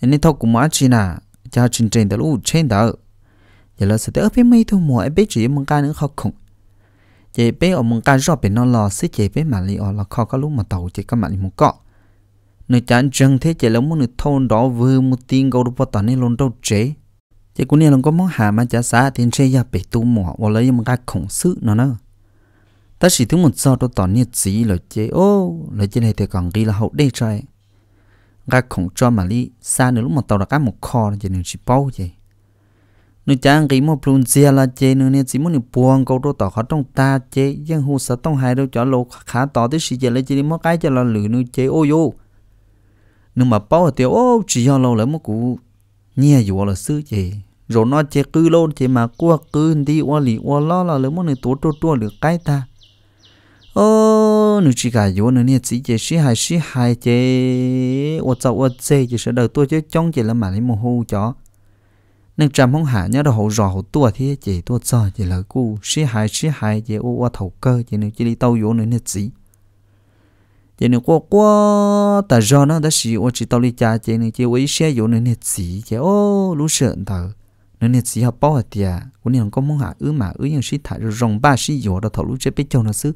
anh nên thâu cũng má chỉ nà cha chính trị đó lúc chế đó giờ là sao thế ở bên mấy thôi mùa ở bên chỉ mong cái nữa khó khủng chỉ bên ở mong cái rõ bên nó lo sẽ chỉ bên mà li ở là khó có lúc mà tàu chỉ các bạn mong cọ nơi chán chân thế chỉ là muốn được thâu đó vừa một tiếng câu được bắt tay nên luôn đâu chế chỉ cũng nên là có món hà mà chả xá tiền chơi ya bị tu mỏ và lấy một cái khổng sự nó nữa ta chỉ thứ một sao đó tỏ nhiệt gì là chế ô là chế này thì còn ghi là hậu đây trai cái khổng cho mà đi xa nữa lúc mà tàu đã cắt một kho là chế nên chỉ bao chế. Nơi chán ghi một plun chia là chế nữa nên chỉ muốn được buông câu đó tỏ khó trong ta chế nhưng hồ sợ tông hai đâu cho lộ khá tỏ tới sự chế là chế đi mất cái cho là lử nữa chế ô vô nhưng mà bao tiêu ô chỉ do lâu lấy một cú nhẹ dù là sư chị rồi nó chế cứ lâu chế mà qua cứ đi qua lì qua lo là lấy một người tổ tổ tổ được cái ta ô nữ chỉ cả dù nữ nhẹ chỉ chế sĩ hai sĩ hai chế ô cháu ô chế chỉ sợ đời tôi chế trong chế là mà lấy một hô chó nên trầm không hạ nhớ đâu hậu rò hậu tua thì chế tua cho chế là cú sĩ hai sĩ hai chế ô ô thầu cơ chế nữ chỉ đi tàu dù nữ nhẹ chỉ chỉ nên qua qua ta do nó đã xí ô chỉ tao đi cha chỉ nên chỉ với xe dụ nên hết xí chỉ ô lú sợ thở nên hết xí học bao hạt tiệt cũng nên có muốn hạ ứ mà ứ những xí thải rồi rồng ba xí dụ đó thầu lú chơi biết châu nó xứ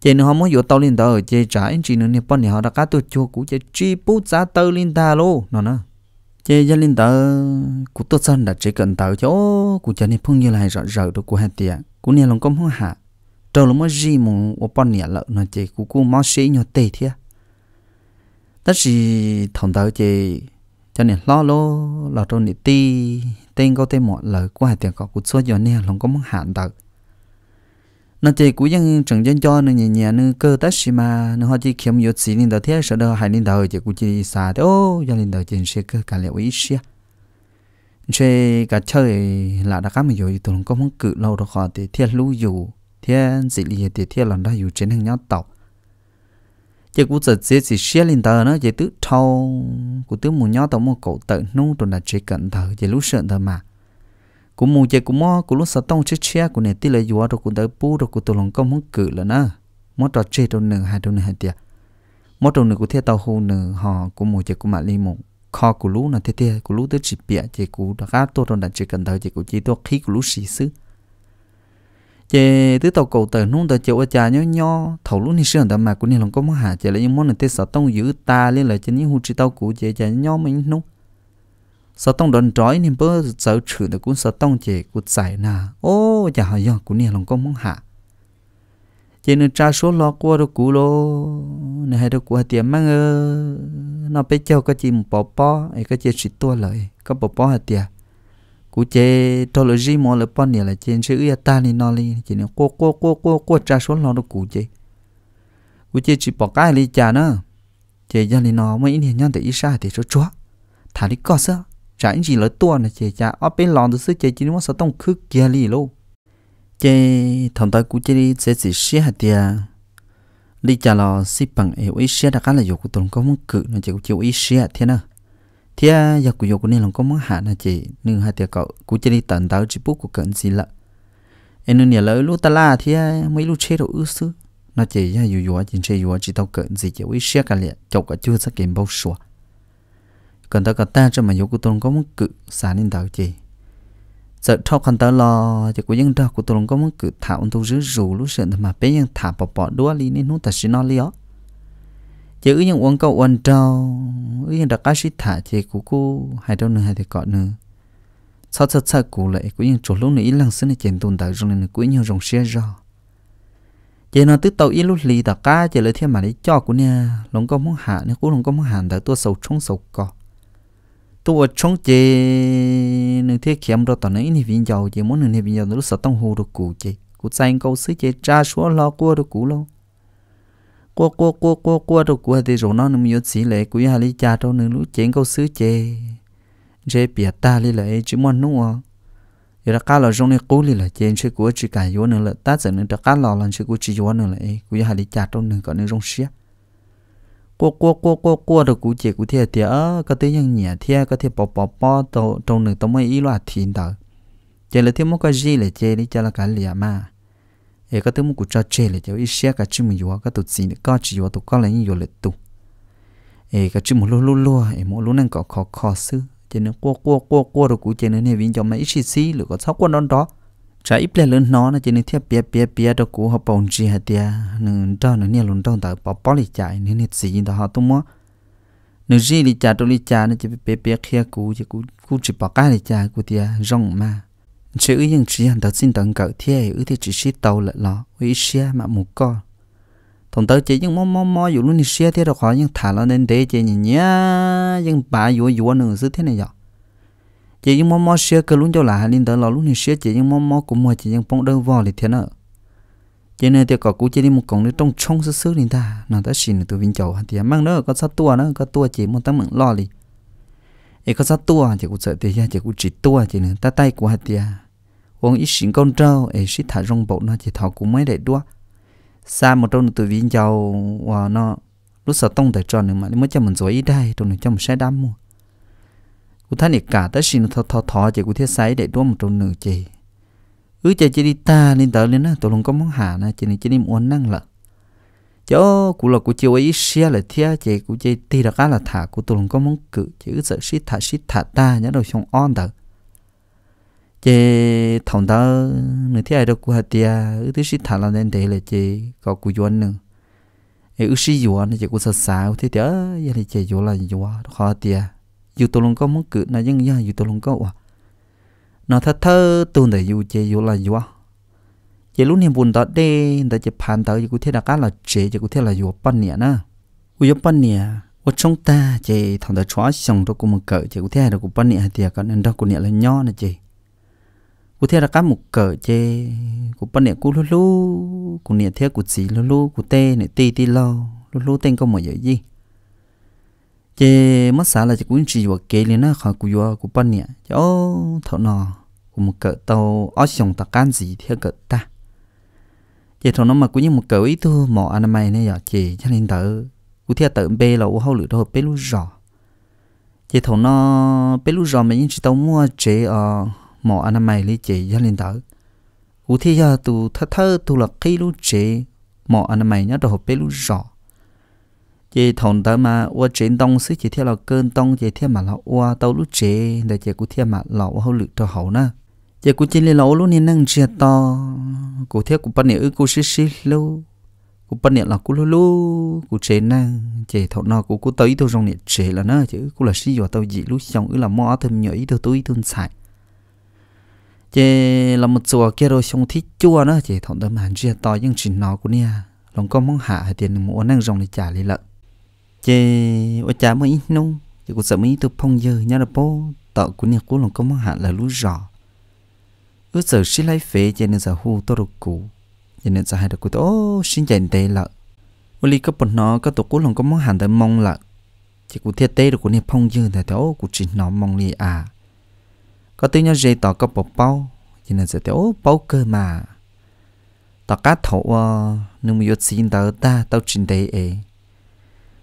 chỉ nên họ muốn dụ tao lên tờ chỉ trả anh chỉ nên bọn này họ đã cá tôi chua cũ chỉ chi bút giá tơ lên ta lô nó nó chỉ gia lên tờ cụ tôi xanh đã chỉ cần tờ cho cụ chỉ nên phong như là rõ rõ được của hạt tiệt cũng nên lòng có muốn hạ trâu lúa mới gì mà ô bọn nhẹ lợn nó chỉ cú cú máu xí nhau tê thia tất gì thằng tao chỉ cho nên lo lô là trâu nị ti tên có tên mọi lời qua tiền có cú xóa giờ nè lòng có mong hạn tao nó chỉ cú dân chẳng dân cho nó nhà nhẹ nó cơ tất gì mà nó họ chỉ kiếm yếu xí nên đầu thế sợ đâu hai nên tao chỉ cú chỉ xa thế ô cho nên đầu chỉ sẽ cơ cả liệu ý xia chơi cả chơi là đã cá mà rồi tụi nó có muốn cự lâu rồi khỏi thì thiệt lưu dù thiên dị lý thiết trên 天这里的天冷的有真能要到。chỉ cũng giờ chỉ chỉ xe lên tờ nó chỉ tứ thâu của tứ mù nhó tàu một cậu tờ nung tụi là chỉ cận thở chỉ lúc sợ thở mà cũng mù chỉ cũng mò cũng lúc sợ tông chết xe của này tí lệ dùa rồi cũng tờ bu rồi của tụi lòng công muốn cự là nó mò trò chơi đâu nửa hai đâu nửa hai tiệt mò trò nửa của thế tàu hồ nửa họ của mù chỉ của mà li một kho của lú là thiết thế của lú tới chỉ bịa chỉ của đã cá tôi rồi là chỉ cần thở chỉ của chỉ tôi khí của lú xì xứ chế tứ tàu cầu tờ nung tờ chịu cha nhó nhó thầu lúc ni sương tờ mà cũng ni lòng có món hà chế là những món này tết sợ tông giữ ta lên lại trên những hụt chỉ tàu cũ chế cha nhó mình nung sợ tông đòn trói nên bơ sợ chữ tờ cũng sợ tông chế cũng giải nà ô chả hỏi do cũng ni lòng có món hà chế nên cha số lo qua đâu cũ lô này hay đâu cũ tiệm mang ơ nó bé cháu có chỉ một bò bò ấy có chế chỉ tua lời có bò bò hạt tiệm cú chế tology mò là bọn nè là trên chữ ya ta ni nó li chỉ nó cô cô cô cô cô tra số lo nó cú chế cú chế chỉ bỏ cái li cha nó chế cho li nó mới nè nhân để ít sai thì cho chúa thà đi có sao trả gì lỡ tua nè chế cha ở bên lòn từ xưa chế chỉ nó sao tông khứ kia li luôn chế thằng ta cú chế đi sẽ chỉ xe hạt tiền, li cha lo xí bằng eo ý xe đã cái là dục của tuần có muốn cự nó chỉ có chịu ý xe thế nào thì à giờ cụ dục nên lòng có món hạn nè chị nên hai tiệc cậu cụ chỉ đi tận tao chỉ bút của cận gì lợ em nên nhà lỡ lúc ta la thì à mấy lúc chế độ ư sư nó chỉ ra dù dù chỉ chế dù chỉ tao cận gì chỉ quý xe cả liền chọc cả chưa sắc kiếm bao sủa cần tao cả ta cho mà dục của tôi có muốn cự xả nên tao chị giờ thao khăn tao lo chỉ của dân ra của tôi có muốn cự thảo tôi rứa rủ lúc sợ mà bé dân thả bỏ bỏ đua đi nên nó ta xin nó lió chỉ những uống câu uống trâu ư những đặc sĩ thả chỉ cú cú hai trâu nữa hai thì cọ nữa sau thật sau cú lệ cú những chỗ lúc này lăng xứ này chèn tồn tại trong này cú nhiều dòng xe ra chỉ nó tức tàu ý lúc lì đặc cá chỉ lời thêm mà để cho của nha lòng có muốn hạ nè cũng lòng có muốn hạ tại tua sầu trống sầu cọ tua trống chỉ nên thiết kiệm đó tao này viên dầu chỉ muốn nên viên dầu lúc sợ tông hồ được cú chỉ cú sang câu xứ chỉ tra số lo cua được cú lâu qua qua qua qua qua đâu qua thì rồi nó nó miêu chỉ lệ của nhà lý cha trong nương lũ chén câu xứ chè chê bịa ta lý lệ chỉ muốn nụ à giờ là cá lò trong này cố lý là chén chơi của chỉ cài vô nữa lệ ta sẽ nương cá lò lần chơi của chỉ vô nữa lệ của nhà lý cha trong nương có nương rong xía qua qua qua qua qua đâu cú chè cú thiệt thiệt á có tiếng nhân nhẹ thiệt có thiệt bỏ bỏ bỏ trong nương tao mới ý loại thiền tờ chê là thiệt mất cái gì là chê đi cho là cả lìa mà e ka te mu ku cha che le te i sia ka chi mu yo ka to chi ne ka chi yo to ka le yo le tu e ka chi mu lo lo lo e mo lo nang ka kho kho su che ne ko ko ko ko ro ku che ne ne vin cho ma i chi si lu ka sa ko non đó cha i ple len nó na che ne thia pia pia pia to ku ha pon chi ha tia ne da ne ne lon dong ta pa pa li cha ne ne si da ha tu mo nữ gì đi cha tôi đi cha nó chỉ bé bé kia cú chỉ cú cú chỉ bảo cái đi cha cú tia rong ma chế ư những chỉ hành đầu sinh tận cỡ thế ư thì chỉ xí tàu lại lọ với xe mà mù co thằng tớ chỉ những mò mò mò dù luôn thì xe thế đâu khó nhưng thả lo nên để chỉ nhìn nhá những bà dù dù nữa xứ thế này rồi. chỉ những mò mò xe cứ luôn cho là nên tớ lo luôn thì xe chỉ những mò mò cũng mua chỉ những bông đơn vò thì thế nào. cho nên thì có cú chỉ đi một cổng nữa trong trong xứ xứ thì ta nào ta xin từ viên chầu thì mang nữa có sát tua nữa có tua chỉ một tấm mượn lo đi ấy có sát tua chỉ cũng sợ thì chỉ cũng chỉ tua chỉ nữa ta tay của hạt tia ông ít sinh con trâu ấy sĩ thả rong bộ nó chỉ thảo cũng mấy đại đua xa một trâu từ viên giàu và nó lúc sợ tông để tròn nữa mà mới cho mình rồi ý đây trâu này cho mình sẽ đam mua cụ thấy này cả tới xin thọ thọ thọ chỉ cụ thiết sấy đại đua một trâu nửa chỉ ứ chơi chơi đi ta nên tới lên á tôi không có món hà nè chỉ này chỉ đi muốn năng lợ chỗ cụ là cụ chiều ấy xe là thia chỉ cụ chơi ti là cá là thả cụ tôi không có món cự chỉ ứ sợ sĩ thả sĩ thả ta nhớ đầu xong on tới chế thằng đó người thế ai đâu cũng hạt tia ước thứ sĩ thằng làm nên thế là chế có cú yến nữa ước sĩ yuan chế cũng sợ sợ thế thì giờ là chế yuan là yuan khó tia dù tôi luôn có muốn cự nó nhưng giờ dù tôi luôn có à nó thật thơ tuần để dù chế yuan là yến, chế lúc này buồn đó đây, đã chế phản tới cũng thế là cá là chế chế cũng thế là yến bắn nhẹ nữa yuan bắn nhẹ ở trong ta chế thằng đó chó xong đó cũng mừng cỡ chế cũng thế là cũng bắn nhẹ thì còn nên đó cũng nhẹ là nhỏ nữa chế กูเทระกับมุกเกิดเจกูปนเนี่ยกูลูลูกูเนี่ยเทกูสีลูลูกูเตเนี่ยตีตีลอลูลูเต้นก็หมดเยอะยี่เจมัสาละจะกูจีว่าเกลีนะขอกูยัวกูปนเนี่ยจะโอ้เท่านอกูมุกเกิดเตาอ้อชงตะการสีเทเกิดตาเจเท่านอมากูยังมุกเกิดอีตัวหมออนามัยเนี่ยอย่าเจฉันเห็นเต๋อกูเทเต๋อเบลเราเขาหรือโดนเปลูจอเจเท่านอเปลูจอมันยังจะต้องมัวเจอ่ะ mò anh em mày lý chị dân lên tới u thi giờ tu thơ thơ tu là khi lu chị mò anh mày nhớ đồ hộp bê lu rõ chị thòng tới mà u chuyện tông xứ chị theo là cơn tông chị theo mà là u tàu lu chị để chị cũng theo mà là u hậu lực cho hậu na chị cũng chỉ lên lỗ luôn nên năng chia to cụ theo cụ bắt nhớ cụ xí xí lu cụ bắt nhớ là cụ lu lu cụ chế năng chị thòng nó cụ cụ tới tôi rong nhẹ chế là nó chứ cụ là xí vào tàu dị lu xong ư là mò thơm nhảy tao túi thun xài chị là một chùa kia rồi xong thích chùa nữa chị thọ tâm hàn chia to nhưng chỉ nó của nia lòng con mong hạ tiền mua năng rồng để trả lấy lợ chị ở trả mấy nung chị cũng sợ mấy tụ phong giờ nhá là bố tọ của nia của lòng con mong hạ là lú rò ước giờ xin lấy phế chị nên giờ hù tôi được cũ chị nên giờ hai được cũ tôi xin chạy tệ lợ ở lý cấp bọn nó có tổ của lòng con mong hạ tới mong lợ chị cũng thiết tế được của nia phong giờ thì đó cũng chỉ nó mong lì à có tiếng nhau dây tỏ có bộ bao cho là sẽ tiểu bao cơ mà tỏ cá thổ ờ, nhưng mà yết xin tớ ta tao trình đấy ấy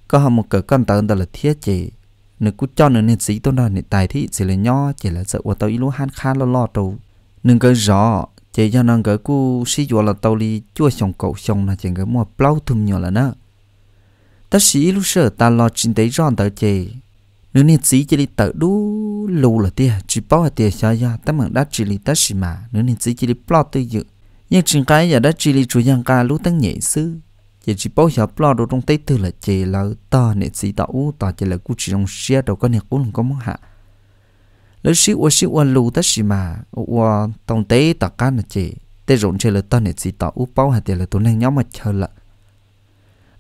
có họ một cỡ con tớ đó là thiết chế, nếu cứ cho nữa nên sĩ tôi nói nên tài thì chỉ là nho chỉ là sợ tao ít lú han khá lo lo tàu nên cái rõ chỉ cho nên cái cú sĩ dụ là tao đi chua xong cậu xong là chỉ cái mua plau thùng nhỏ là nữa ta sĩ lúc sợ ta lo trình đấy rõ tớ chế nếu như chỉ chỉ đi tự đủ lù là tia chỉ bảo là tia xa ya ta mảng đã chỉ đi ta gì mà nếu như chỉ chỉ đi plot tự dự nhưng chính cái giờ đã chỉ đi chủ nhân ca lú tăng nhẹ sư giờ chỉ bảo hiểu plot đồ trong tây từ là chỉ là ta nè chỉ ta u ta chỉ là cú chỉ trong xe đâu có nè cú có món hạ lỡ xí u xí u lù ta xì mà u trong tế ta ca nè chỉ tế rộn chơi là ta nè chỉ ta u bảo hạt tia là tụi nàng nhóm mà chơi là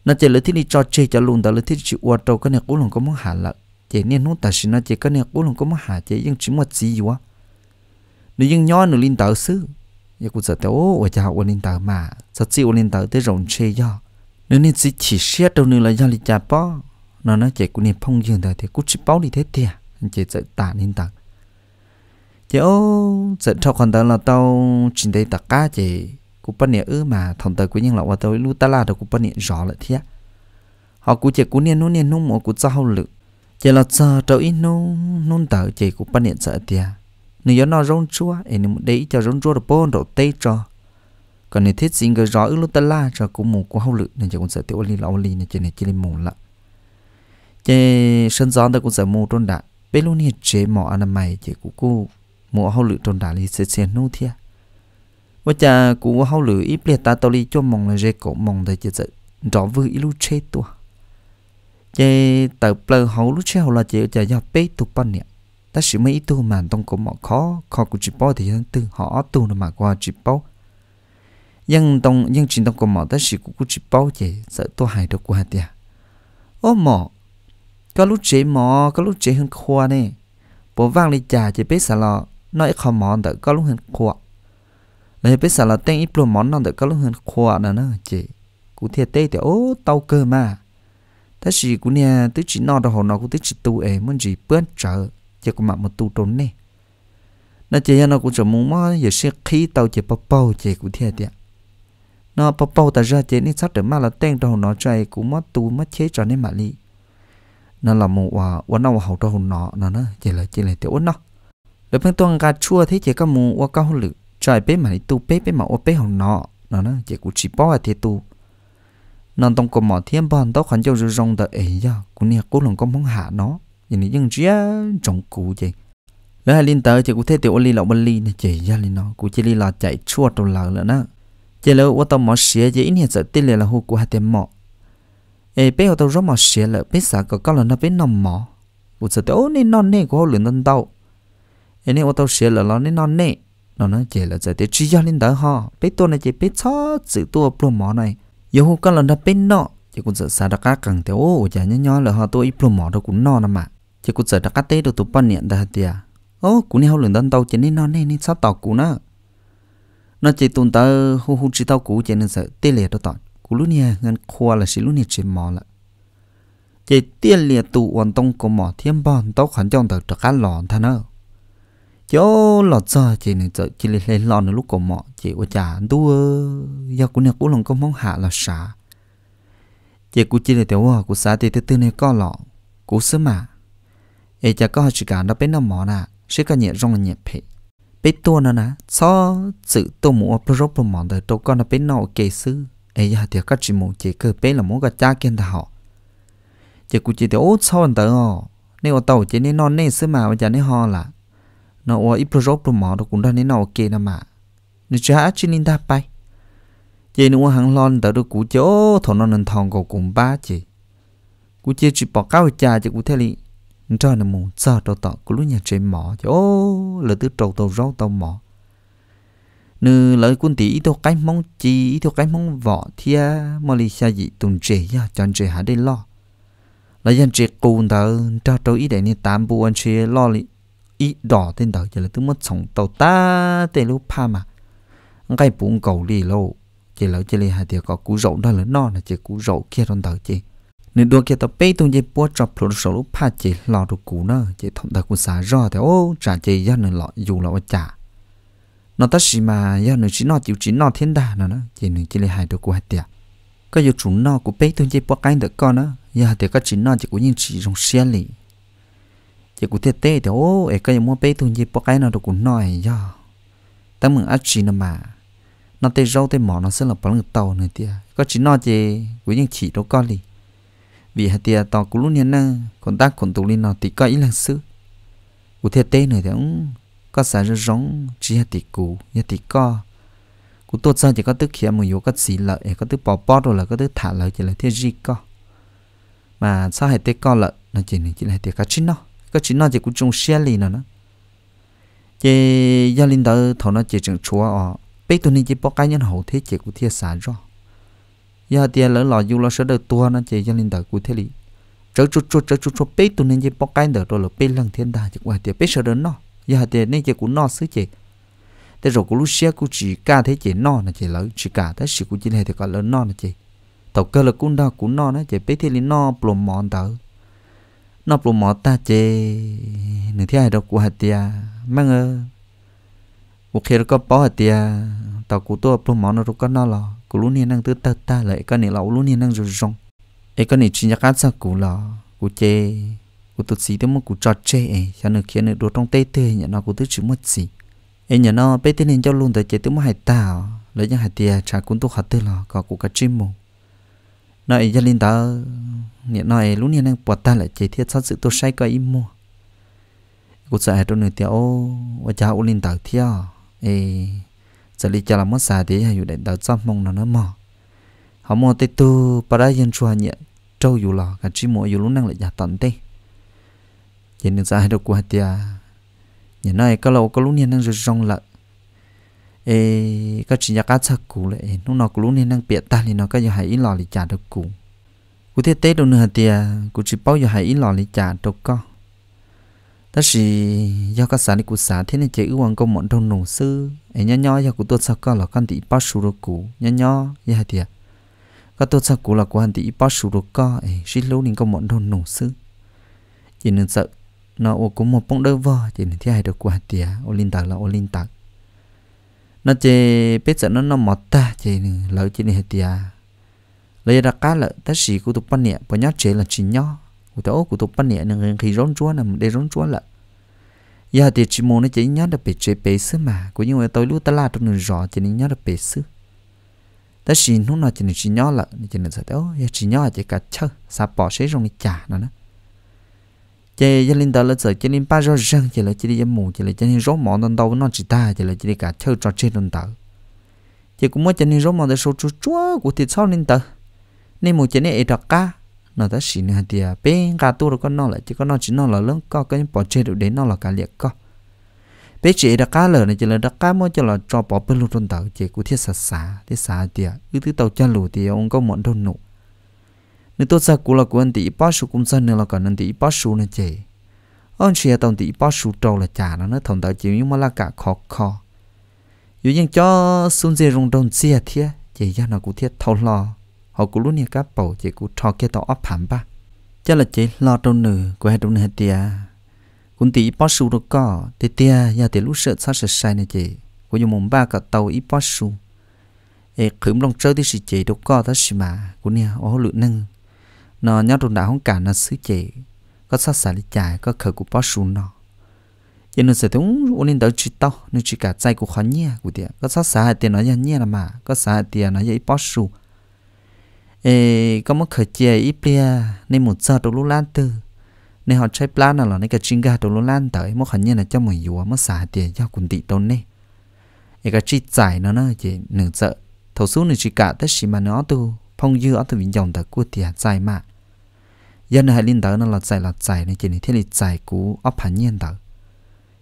nó chỉ là thiết đi cho chơi cho luôn ta là thiết chịu u đầu có nè cú không có món hạ là chị nên nó ta xin nó chị cái này cố lòng có mà hà chị nhưng chỉ một gì quá nếu nhưng nhon nó linh tàu sư giờ cũng sợ tao ở chào ở linh tàu mà sợ chịu linh tàu thế rộng chê do nếu nên chỉ chỉ xét đâu nữa là do linh chà bó nó nói chị cũng nên phong dương đời thì cũng chỉ báo đi thế thì chị sợ tả linh tàu chị ô sợ cho còn tao là tao chỉ thấy tạc cá chị cũng bận nè ư mà thằng tờ của nhân là và tao lúc ta là đâu cũng bắt nè rõ lại thế họ cũng chỉ cũng nên nó nên nó mà cũng cho hậu lực chỉ là sợ trâu ít nôn nôn tở chỉ cũng bắt điện sợ tiệt nếu gió nó rong chúa thì nếu đấy cho rong chúa được bôn độ tây cho còn nếu thiết sinh cái rõ ước lúc ta la cho cũng mù cũng hậu lự nên chỉ cũng sợ tiểu ly là ly nên chỉ này chỉ lên mù lạ chỉ sân gió ta cũng sợ mù trôn đạn bên luôn hiện chế mỏ ăn mày chỉ cũng cô mù hậu lự trôn đạn thì sẽ sẽ nô thia và cha cũng hậu lự ít biết ta tao đi cho mong là dễ cổ mong thì chỉ sợ rõ vừa ít lúc chế tua chế tờ plơ hậu lúc chế hậu là chế chế do bế tu bận nè ta chỉ mấy tu mà tông có mỏ khó khó của chỉ bao thì dân tư họ tu là mà qua chỉ bao dân tông dân chỉ tông có mỏ ta chỉ của chỉ bao chế sợ tu hại được qua tiệt ô mỏ có lúc chế mỏ có lúc chế hơn khoa nè bố vang đi trà chế bế xả lo nói không mỏ đỡ có lúc hơn khoa lấy bế xả lo tên ít luôn món nó đỡ có lúc hơn khoa nữa nè chế cụ thiệt tê thì ô tàu cơ mà thế chỉ cũng nè tới chỉ nọ đó họ nó cũng tới chỉ tu ấy muốn gì bớt trở cho cũng mặc một tu trốn nè nó chỉ nó cũng chẳng muốn mà giờ sẽ khí tàu chỉ bao bao chỉ cũng thiệt tiệt nó bao bao ta ra chỉ nên sắp để mà là tên đó nó chạy cũng mất tu mất chế cho nên mà đi nó là một quả quả nó hậu đó nó nó nó chỉ là chỉ là tiểu nó rồi bên tuần cả chua thế chỉ có một quả cao lự chạy bé mà tu bé bé mà ô bé hậu nó nó nó chỉ cũng chỉ bao là thế tu nên tông có mỏ thiên bòn tao khẩn cho rong tờ ấy ya cũng nè cố lòng có mong hạ nó vậy nên nhưng chia trồng cụ chị lỡ hai liên tờ chị cũng thấy tiểu ly lọ bên ly này chị ra lên nó cũng chỉ ly là chạy chua đầu lợ nữa nè chị lỡ ô tao mỏ xía chị ít hiện sợ tin là hô của hai tiền mỏ ê bé ô tao rất mỏ xía lỡ bé sợ có con là nó bé nằm mỏ cũng sợ tiểu nên non nè của hô lửa tân tao ê nên ô tao xía lỡ nó nên non nè nó nói chị là sợ tiểu chia liên tờ ha bé tôi này chị bé chó chữ tua plum mỏ này yêu con lần đã bên nọ chỉ cũng sợ sao đã các càng theo ô chả nhớ nhớ là họ tôi ít mỏ đâu cũng nọ nè mà chỉ cũng sợ đã các tê đâu tụi bọn niệm đã tiệt à. ô cũng đi lần đơn tàu chỉ nên nó nên nên sao tàu cũ nữa nó chỉ tụi tớ hú hú chỉ tàu cũ chỉ nên sợ tê liệt đó tọt cú lúc nè ngân khoa là xí lúc nè chỉ mỏ là. chỉ tê liệt tụ hoàn tông của mỏ thiên bòn tóc khẩn trong tờ đặc các lòn thà ơ chỗ lọ cho chị nên cho chỉ lấy lọ nữa lúc có mọ chị ở nhà đua do của nhà của lòng có mong hạ là xả chị của chị là tiểu của xả thì từ từ này có lọ của sớm mà ấy chả có chỉ cả nó bên nó mọ nè sẽ có nhẹ rong nhẹ phê bên tua nó nè cho sự tôi muốn ở pro pro mọ đời tôi con nó bên nó ok sư ấy giờ thì các chị muốn chị cứ bên là muốn gặp cha kia họ chị của chị thì ốt sau anh tới nếu ở tàu chị nên non nên sớm mà bây giờ nên ho là nó ở ít project đồ mỏ đồ cũng đang nên nào ok nà mà nó chả chỉ nên đáp bay vậy nó hàng lon tới được cú chỗ thọ nó nên thòng cầu cùng ba chị cú chơi chỉ bỏ cao trà chứ cú thế li cho nó mù cho đồ tọ cú lúc nhà chơi mỏ chỗ là từ trâu tàu rau tàu mỏ nữ lời quân tỷ ít cái mong chi ít cái mong vợ thia mà lì xa gì tùng trẻ ya chọn trẻ hả đây lo là dân trẻ cùn tờ cho trâu ý để nên tạm bu anh trẻ lo lì ý đỏ tên đó giờ là tôi mất sống tàu ta tên lúc pa mà ngay bụng cầu đi lâu chỉ lỡ chỉ là hai tiệc có cú rậu đó là no là chỉ cú rậu kia trong tàu chỉ nên đua kia tàu bê tung chỉ bua cho phụ số lúc pa chỉ lò được cú nữa chỉ thằng ta cũng xả rõ thì ô trả chỉ do nên lọ dù lọ trả nó tất gì mà do nên chỉ nó chịu chỉ nó thiên đà nó nữa chỉ nên chỉ là hai đứa cú hai tiệc có dù chúng nó của bê tung chỉ bua cái được con nữa giờ thì có chỉ nó chỉ cú nhìn chỉ trong xe lì chỉ cũng thiệt tê thì ô ấy cái mua bé thôi chỉ bỏ cái nào đâu cũng nói do ta mừng ác chỉ nó mà nó tê rau tê mỏ nó sẽ là bỏ lưng tàu này tia có chỉ nói gì với những chỉ đâu con gì vì hạt tia tàu cũng lúc nhiên nè còn ta còn tụ lên nó thì có ý là sự cũng thiệt tê này thì cũng có xả ra rong chỉ hạt tì cũ hạt tì co cũng tốt sao chỉ có tức khi mình yếu có xì lợi có tức bỏ bỏ rồi là có tức thả lợi chỉ là thế gì co mà sao hạt tê co lợi nó chỉ là chỉ là hạt tê cá chín nó cái chỉ nói chỉ cũng trông xe lì nữa nó chỉ gia linh đó thầu nó chỉ trồng chúa ở ờ, bây tôi nên chỉ bỏ cái nhân hậu thế chỉ cũng thiệt sản rõ, giờ tiền lỡ lò dù lo sợ được tua nó chỉ gia linh đó cũng thế lì chớ chút chút chớ chút chút bây tôi nên chỉ bỏ cái đó rồi là bây lần thiên đà chỉ qua tiền bây sợ đến nó giờ tiền nên chỉ cũng nó xứ chỉ thế rồi cũng lúc xe cũng chỉ cả thế chỉ no là chỉ lỡ chỉ cả thế chỉ cũng chỉ này thì có lỡ no là chỉ tàu cơ là cũng đó cũng no nó chỉ bây thế lì no plom mòn đó nó bù mỏ ta chê nửa thiên ai đâu của hạt tia mang ơ một khi có bỏ hạt tia tàu cụ tôi bù mỏ nó rút có nó lò cụ lúc này đang tư ta ta lại cái này lão lúc này đang rụt rong ấy cái này chỉ nhắc át sao cụ lò cụ chê cụ tự xí tới một cụ trọt chê ấy cho nửa kia nửa đồ trong tê tê nhận nó cụ tự chữ mất gì ấy nhận nó bây tê nên cho luôn tới chê tới một hạt tao lấy những hạt tia trả cũng tôi hạt tê lò có cụ cả chim mùng nói gia linh ta niệm nói lúc niệm đang bọt ta lại chỉ thiết sát sự tôi say cái im mua cô sợ trong nửa tiêu ô ô cha ô linh tạo theo ê giờ đi cha làm mất xả thì hay để tạo trăm mong nó nó mò họ mò tê tu bà đã dân chua nhẹ trâu dù lò cả chỉ mỗi dù lúc năng lại giả tận tê chỉ nên ra hai đầu của hạt tia nói có lâu có lúc niệm đang rơi rong lợn ê các nhà cá sắc cũ lại lúc nào cũng nên đang bịa ta thì nó có giờ hãy lò lì trả được cũ cụ thiết tế đâu nữa thì cụ chỉ bao giờ hãy lò lì trả được co ta chỉ do các xã này cụ xã thế này chỉ uống công mọn trong nổ sư ấy nhá do cụ tôi sắc co là con tỷ bao sù được cũ nhá nhó giờ thì các tôi sắc cũ là của anh tỷ bao sù được co chỉ lâu nên công mọn trong nổ sư chỉ nên sợ nó cũng một bông đỡ vò chỉ nên thi hay được của anh tỷ ô là ô nó chỉ biết rằng nó nó mọt ta chỉ lỡ chê này thì à lấy ra cá lợ tất xì của tụi bắn nhẹ bỏ nhát chế là chỉ nhỏ của tao của tụi bắn nhẹ nên khi rón chúa nằm để rón chúa lợ giờ thì chỉ muốn nó chỉ nhớ được bị chế bể xứ mà của những người tôi lúc ta là trong người rõ chỉ nên nhát được bể xứ tất xì lúc nào chỉ nên chỉ nhó lợ chỉ nên sợ tao giờ chỉ nhó chỉ cả chơi sa bỏ sẽ trong đi chả nó nữa chế gia linh đó là sợ chế linh ba rau răng chế là chế đi mù chế là chế linh rốt mỏ nên đâu nó chỉ ta chế là chế đi cả chơi trò chơi linh tờ chế cũng mới chế linh rốt mỏ để số chú chúa của thịt sau linh tờ nên mù chế này ít cá nó đã xỉn hạt tiề bên cả tu rồi con nó lại chỉ con nó chỉ nó là lớn co cái bỏ chế được đến nó là cả liệt co bé chị đặc cá lờ này chỉ là đặc cá mới cho là cho bỏ bên luôn linh tờ chế của thiết sạch xả thiết xả tiề cứ thứ tàu chân lù thì ông có mọn đâu nụ nếu tôi ra cú là của anh thì ba số cũng ra nên là cả anh thì ba số nữa chị ông chị tao thì ba số trâu là trả nó nó thông tao chỉ nhưng mà là cả khó khó dù nhưng cho xuống dây rung đồng xe thiệt chị ra nó cũng thiệt thâu lo họ cũng luôn nhà cá bầu chị cũng cho cái tao áp hẳn ba cho là chị lo trong nữ của hai trong hai tiệt cũng tí bó su được có thì tia giờ thì lúc sợ sao sợ sai nên chị của dùng mồm ba cả tàu ít bó su ê khử lòng chơi thì sự chị được có đó xí mà của nè ô lự nâng nó nhớ rung đạo không cả nó xứ chị có sát xả đi chạy có khởi của bó xuống nó giờ nó sẽ đúng ôn nên đỡ chỉ to, nên chỉ của khó nhẹ của tiền có sát xả tiền nó nhẹ nhẹ là mà có xả tiền nó dễ bó xuống ê có một khởi chè ít bia nên một giờ đầu lúc lan từ nên họ chơi plan là nên cái chuyên gia đầu lúc lan tới một khẩn nhiên là cho mình vừa mất xả tiền cho cùng tị tôn nè ê cái chi giải nó nó chỉ nửa giờ thầu số nên chỉ cả tất xí mà nó tu hong dư ở từ vĩnh dòng ta cua tiền dài mà dân hai linh tớ nó là dài là dài này chỉ này thiết lý dài cú ấp hẳn nhiên tớ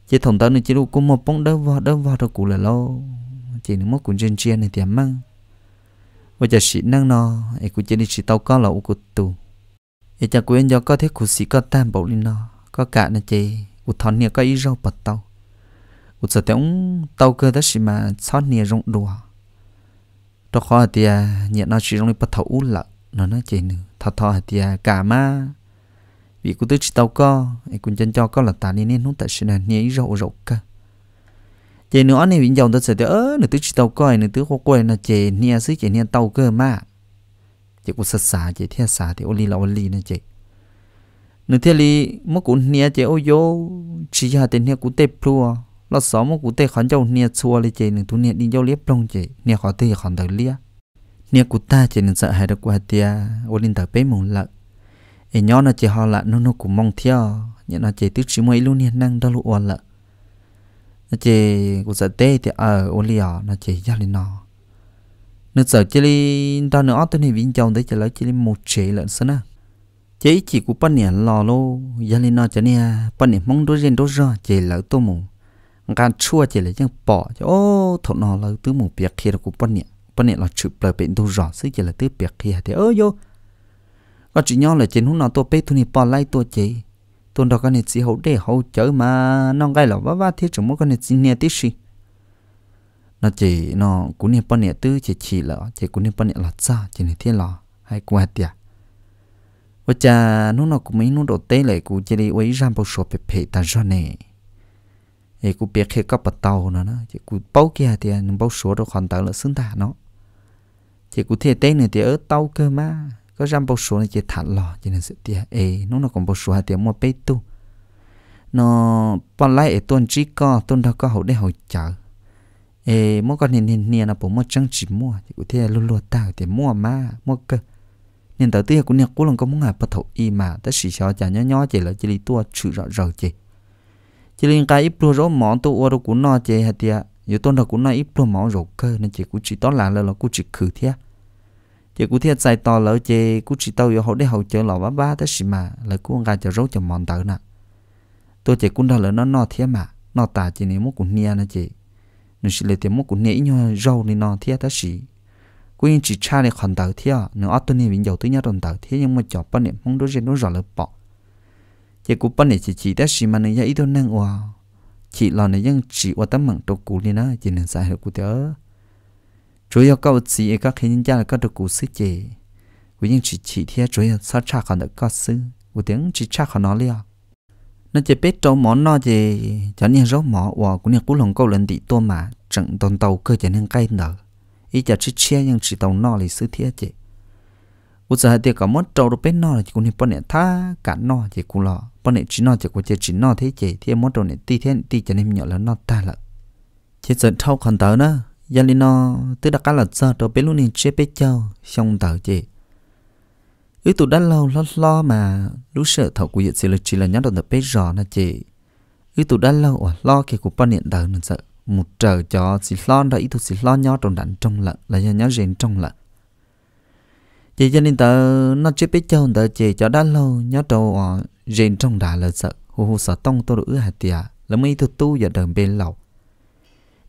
chỉ thằng tớ này chỉ lúc cú một bóng đỡ vào đỡ vào rồi cú là lâu chỉ nó mất cũng trên trên này tiền măng và giờ sĩ năng nó ấy cũng chỉ đi sĩ tàu có là u cụt tù ấy cha quên do có thiết cú sĩ có tam bảo linh nó có cả này chỉ u thằng nia có ý rau bật tàu u sợ tiếng tàu cơ đó sĩ mà xót nia rộng đùa cho khó thì à nhận nó chỉ trong bắt thấu là nó nó chỉ thọ thọ thì à cả má vì cũng tức chỉ tàu co anh cũng chân cho có là ta nên nên không tại sự này nhảy rộ rộ cả chị nữa này bình dòng tôi sẽ đỡ nữa tức chỉ tao coi nữa tức có quên là chị nia sức chị nia tàu cơ mà chỉ cũng sạch xả chỉ thiên xả thì ô oli là li nè chị nữa thiên li mất cũng nia chỉ ô yo chỉ hà tiền nia cũng tép luôn là sáu một cụ tê khán châu nia chua lên chê nương tu nia đi dâu liếp long chê nia khó tê khán tờ lia nia cụ ta chê nương sợ hai được qua tia ô linh tờ bế mùng lợ ê nhó nó chơi họ lạ nó nó cũng mong theo nhẹ nó chơi tức chỉ mới luôn nia năng đó lụa lợ nó chơi cụ sợ tê thì ở ờ, ô lia nó chơi gia lên nó nó sợ chơi lên đau nữa tới này vinh chồng tới chơi lấy chơi lên một chê lợn sơn à chế chỉ cụ bắn nè lò lô gia lên nó chơi nia bắn nè mong đôi riêng đôi ra chơi lỡ tô mùng การชั่วเจเลยยังปอโอ้ถนอเราตื้อหมูเปียกเคียกูปนเนี่ยปนเนี่ยเราฉุบเลยเป็นดูรอซึ่งเจเลยตื้อเปียกเคียเดี๋ยวเออโยก็จุย่อเลยเจนหุ่นนอตัวเป๊ะทุนี่ปอไล่ตัวเจตัวดอกกันเนี่ยสีเขาเด้เขาเจอมาน้องไก่หรอว่าว่าที่จมูกกันเนี่ยสีเนี่ยติสิ nó chỉ nó cũng niệm bao nhiêu tư chỉ chỉ là chỉ cũng niệm bao nhiêu là xa chỉ niệm thiên là hay qua tiệt và cha nó nó cũng mấy nó độ tế lại cũng chỉ đi quấy ram bao số bẹp bẹp ta ra này thì cũng biết khi có bắt tàu nó nó chỉ cũng bao kia thì nó bao số đồ khoản tàu là xứng ta nó chỉ cũng thiệt tên này thì ở tàu cơ mà có răm bao số này chỉ thản lò cho nên sự tiệt ê nó nó còn bao số thì mua bê tu nó bọn lại ở tuần chỉ có tuần đâu có hậu để hậu chở ê mua con nên nên nên là bố mua trang chỉ mua chỉ cũng thiệt luôn luôn tàu thì mua mà mua cơ nên tới tiếc cũng nhặt cũng lòng có muốn ngài bắt thầu y mà tới xì xò chả nhó nhó chỉ là chỉ đi tua chữ rõ rõ chỉ chỉ liên cái ít pro rõ mỏ tôi ô đâu cũng no chê hạt tiệt giờ tôi đâu cũng nói ít pro mỏ rồi cơ nên chỉ cũng chỉ đó là là cũng chỉ khử thiệt chỉ cũng thiệt dài to lỡ chê cũng chỉ tao giờ họ để hậu chờ lò ba ba thế xí mà lại cũng gà cho rốt cho mòn tử nè tôi chỉ cũng đâu lỡ nó no thiệt mà nó tả chỉ nếu muốn cũng nia nè chị nên chỉ lấy tiền muốn cũng nia nhau rau nên nó thiệt tới xí cũng như chỉ cha này còn tử thiệt nếu ở tôi này vẫn giàu tới nhà còn tử thiệt nhưng mà chọn bao niệm mong đối diện nó rõ là bỏ chỉ cú bắn này chỉ chỉ đã xí mà này ya ít đâu năng wa chỉ là này vẫn chỉ wa tấm mạng đầu cú đi na chỉ nên sai được cú đó chủ yếu các vật gì các khi nhân gia là các đầu cú sức chỉ vì những chỉ chỉ thế chủ yếu sao cha còn được các sư cú tiếng chỉ cha còn nó liền à. nó chỉ biết trâu món nó chỉ cho nên rốt mỏ wa cũng này cú lòng câu lần tị to mà trận tồn tàu cơ chỉ nên cay nở ý chả chỉ che những chỉ tàu nó là sư thế chỉ cú sợ thì có một trâu được biết nó là cũng như bọn này tha cả nó chỉ cú lọ bọn này chỉ nói chỉ của chỉ chỉ nói thế chỉ thì món đồ này ti thế ti cho nên nhỏ là nó ta là chỉ sợ thâu còn tớ nữa giờ lên nó tức là cái là giờ đồ bé luôn nên chế bé châu xong tớ chỉ ứ tụ đã lâu lo lo mà lúc sợ thầu của hiện sự là chỉ là nhớ đồ tập bé rõ là chỉ ứ tụ đã lâu à lo cái của bọn này tớ nữa sợ một trời cho xì lo đó ý tụ xì lo nhó trong đạn trong lợn là nhó rèn trong lợn chỉ cho nên tớ nó chưa biết cho tớ chỉ cho đã lâu nhớ đầu ở rèn trong đà là sợ hù hù sợ tông tôi được ứ hạt tiệt là mấy thứ tu giờ đường bên lầu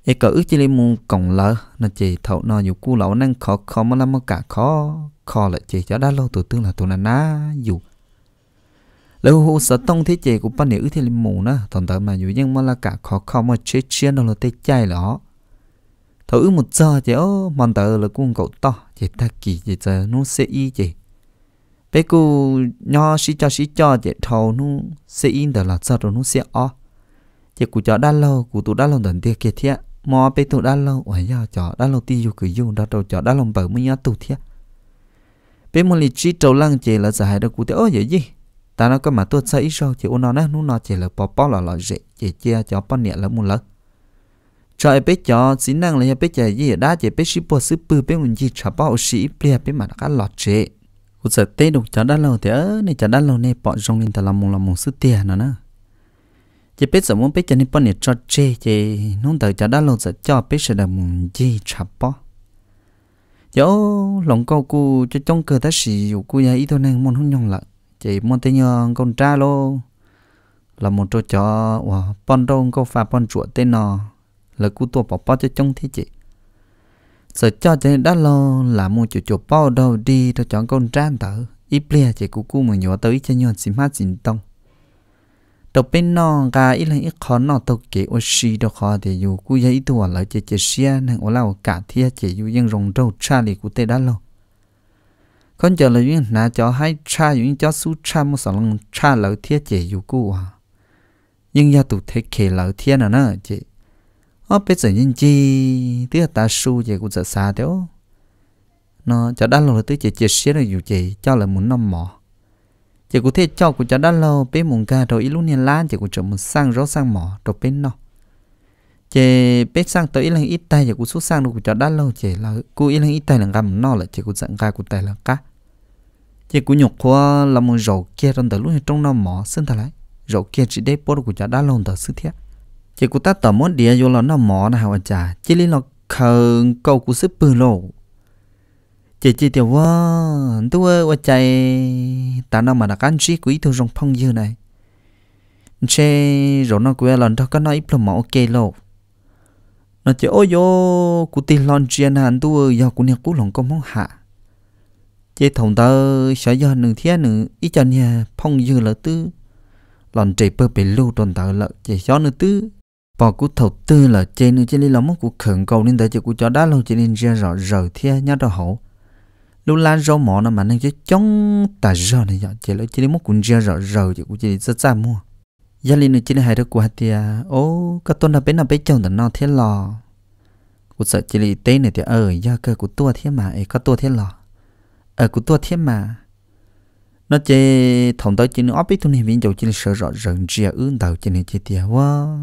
ấy cỡ ước chỉ lên mù cổng lỡ nó chỉ thấu nó dù cu lẩu năng khó khó mà làm mà cả khó khó là chỉ cho đã lâu tụi tương là tụi là ná dù lâu hù sợ tông thế chỉ của ban này thì lên mù nó thằng tớ mà dù nhưng mà là cả khó khó mà chết chiến đâu là tê chay lỏ thử một giờ chỉ ô mòn tờ là con cậu to chỉ ta kỳ chỉ giờ nó sẽ y chỉ bé cô nho sĩ cho sĩ cho chỉ thầu nó sẽ in tờ là sao rồi nó sẽ o chỉ cụ cho đã lâu cụ tụ đã lâu đần tiệt kia thiệt mò bé tụ đã lâu ở nhà cho đã lâu tiêu cứ dùng đã đầu cho đã lâu bờ mới nhớ tụ thiệt bé một lịch chỉ trâu lăng chỉ là giải được cụ tiệt ô vậy gì ta nó có mà tôi sai ít sao chỉ ô nó nó nó chỉ là bỏ bỏ là loại dễ chỉ chia cho bao nhiêu là một lần cho ai biết cho chỉ năng là biết chạy gì đã chạy biết ship bộ ship bự biết mình gì chả bao sĩ bia biết mà các lọt chế u giờ tê đục cho đã lâu thì ớ này cho đã lâu này bọn trong nên ta làm mông làm mông sức tiền nữa nè chỉ biết giờ muốn biết cho nên bọn này cho chế chế nông tử cho đã lâu giờ cho biết sẽ là mông gì chả bao giờ lòng câu cu cho trong cơ ta sĩ cu nhà ít thôi nên muốn không nhung lại chỉ muốn tê nhon con trai lô là một chỗ cho wow, bọn đông câu pha bọn chuột tên nào? là cú tua bỏ bao cho trông thế chị sợ cho thế đã lo là mua chỗ chỗ bao đâu đi cho chọn con tran tờ ít bia chị cú cú mình nhỏ tới cho nhọn xím hát xím tông đầu bên nọ cả ít lần ít khó nọ tàu kể ô xì đâu khó để dù cú giấy tua lại chị chị xia nên ô lao cả thiệt chị rồng râu cha li cú tê đã lo con chờ là duyên nà cho hai cha duyên cho su cha một sòng cha lỡ thiệt chị dù cú à nhưng gia tụ thế kể lỡ thia nè nè chị ó ờ, bây giờ nhìn chi tiếc ta su về cũng sợ xa thế nó cho đã lâu tới chỉ chị xé rồi dù chị cho là muốn nằm mỏ chị cũng thế cho cũng cho đã lâu bé muốn ca rồi ít lúc này lá chị cũng chọn một sang rõ sang mỏ rồi bên nó chị bé sang tới ít lần ít tay chị cũng xuất sang được cũng cho đã lâu chị là cô ít lần ít tay là gặp nó là chị cũng dặn ga cũng tay là cá chị cũng nhục qua là một rổ kia trong từ lúc này trong nằm mỏ xin thật lại rổ kia chỉ để bỏ được cũng cho đã lâu từ sự thiết chỉ cụ ta tỏ món địa vô là nó mỏ là anh chả chỉ lý là khờ câu cụ sức bự lộ chỉ chỉ tiểu vơ tôi ơ ơ chạy ta nó mà đã cán trí quý thu rong phong dư này chê rồi nó quay lần đó có nói ít lắm mà ok lộ nó chỉ ôi vô cụ tin lon chuyện hàn tu ơ do cụ nhà cụ lòng công mong hạ chỉ thòng tơ sợ do nương thiên nương ít cho nhà phong dư là tư lon trời bơ bể lưu tròn tờ lợ chỉ cho nương tư bỏ cú thầu tư là trên nữa trên đi lắm cú khẩn cầu nên tới cho cú cho đá luôn trên nên ra rõ rờ thia nhát đầu hậu lúc lá rau mỏ nó mà nên chứ chống tà rờ này nhở chỉ lấy trên đi mốt cún ra rõ rờ chứ cú chỉ rất xa mua gia linh nữa trên hai đứa cú hạt tia ô cái tuần là bên nào bên chồng là nó thế lò cú sợ chỉ đi tên này thì ờ gia cơ cú tua thế mà ấy có tua thế lò ờ cú tua thế mà nó chơi thòng tới trên nó ấp ít tu này viên dầu trên sợ rõ rờ chia ướn đầu trên này chơi tia quá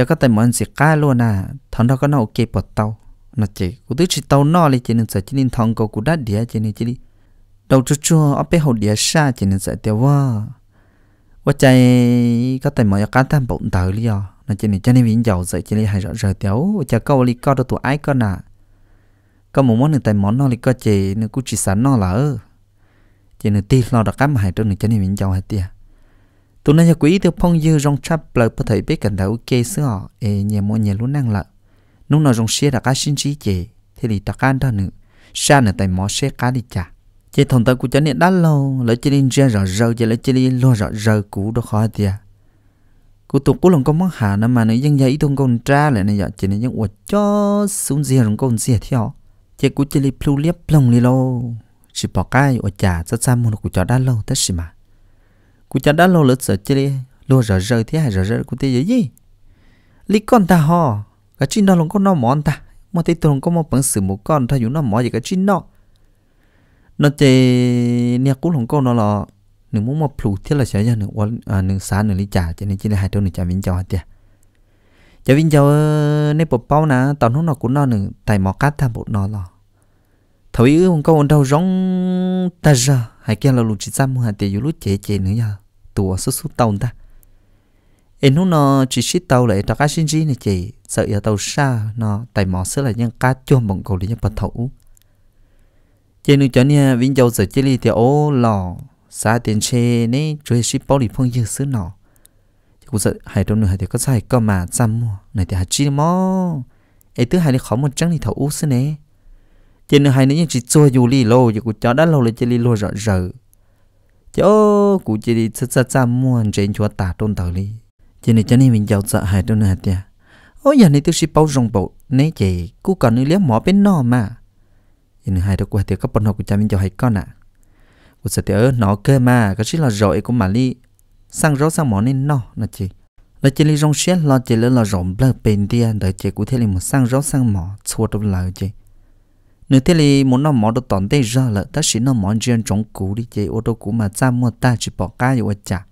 cho các tay món gì cá luôn à thằng đó có nó ok bọt tàu nó chỉ cứ tự chỉ tàu nó lên chỉ nên sợ chỉ nên thằng cô cú đã đĩa chỉ nên chỉ đi đầu chú chua ở bên hậu địa xa chỉ nên sợ tiêu vợ và chạy các tay món cá tam bụng tàu lý do nó chỉ nên cho nên vĩnh giàu sợ chỉ nên hay rõ rời tiêu và chạy câu lý câu đó tụi ai con à có một món người tay món nó lý có chỉ nên cú chỉ sẵn nó là ơ chỉ nên ti lo đặc cám hay cho nên cho nên vĩnh giàu hay tiền tụi nó quý tiêu phong dư rong chắp lợ có thể biết cảnh đầu kê xứ họ ê nhà mọi nhà luôn năng lợi nung nào rong xe đã cá sinh trí chị thì đi đặc an đó nữa xa nữa tại mỏ xe cá đi chả chị thằng ta của cháu niệm đã lâu lỡ chị đi ra rõ rơ chị lỡ chị đi lo rõ rơ cũ đó khó thì à cụ tụ cũ lòng con mắc hà nó mà nó dân dạy thông công tra lại này giờ chị này dân uất cho xuống dìa rong con dìa họ chị của chị đi plu liếp lòng li lâu chỉ bỏ cái uất chả rất xa mua được của cháu đã lâu tất xí mà cú cha đã lâu lợt sợ chơi đi lô rờ rờ thế hay rờ rờ cú tê gì lý con ta ho cái chuyện đó không có nó mòn ta mà thấy tôi có một bằng sự một con thay chúng nó mỏi gì cái chuyện đó nó chơi nhà cũ lòng con nó là nếu muốn một phụ thiết là sẽ ra nửa à nửa sáng nửa lý trả cho nên chỉ là hai đôi nửa trả vĩnh cho tiệt cho vĩnh cho ờ, nên bộ bao nà tao nó nó cũng nó nửa tài mỏ cát tham bộ nó là thầu ý không có ổn đâu rong ta ra hai kia là lũ chỉ ra mua hạt tiền dù lụt chế chế nữa nhở, tua số số tàu ta em nó nó chỉ xít tàu lại đó cá sinh gì này chị sợ giờ tàu xa nó tại mỏ sẽ là những cá chua bằng cầu lý những bật thủ chị nữ cho nha vĩnh châu sợ chị li thì ô lò xa tiền xe nấy chơi ship bao đi phong dư xứ nọ cũng sợ hai trong nữa thì có sai có mà chăm mua này thì hạt chi mò ấy thứ hai thì khó một trắng thì thầu u xứ này chỉ nữa hai nữa nhưng chỉ cho dù li lô giờ cụ cho đã lâu là chỉ li lô rợ rợ chỗ cụ chỉ đi xa xa xa mua anh trên chùa tả tôn thờ li chỉ này cho nên mình giàu sợ hại tôn hạt tia ôi giờ này tôi sẽ bao rong bộ nấy chị cụ còn nữa liếm mỏ bên nọ mà chỉ nữa hay đâu quay thì các bọn họ của cha mình cho hai con ạ cụ sợ tia nó cơ mà cái chỉ là rồi của mà li sang rõ sang mỏ nên nọ là chị là chỉ li rong xé là chỉ là là rộng bờ bên tia đợi chị cụ thế là một sang rõ sang mỏ chua trong lời chị nếu thế thì muốn nó mở được toàn thế ra là ta chỉ nó mò chuyện trong cũ đi chơi ô tô cũ mà ra mua ta chỉ bỏ cái gì chả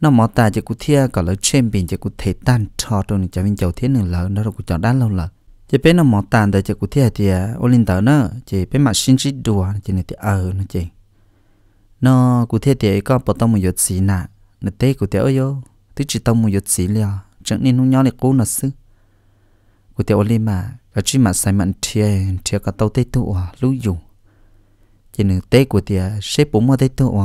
nó mở ta chỉ có thể gọi là trên biển chỉ có thể tan trò trong này chỉ mình chầu thế nữa là nó rồi cụ chọn đan lâu là chỉ biết nó mở tàn đời chỉ có thể thì à, ô linh tờ nữa chỉ biết mà xin chỉ đùa chỉ này thì ở ờ, nó chỉ nó có thể thì có bắt đầu một chút gì nà nó tê có thể ơi yo tức chỉ tao một chút xì liền chẳng nên nó nhỏ này cố nó xứ có thể ô linh mà và chỉ mà sai mạnh thia thia cả tàu tây tu à lú dù chỉ nửa tây của tia xếp bốn mươi tây tu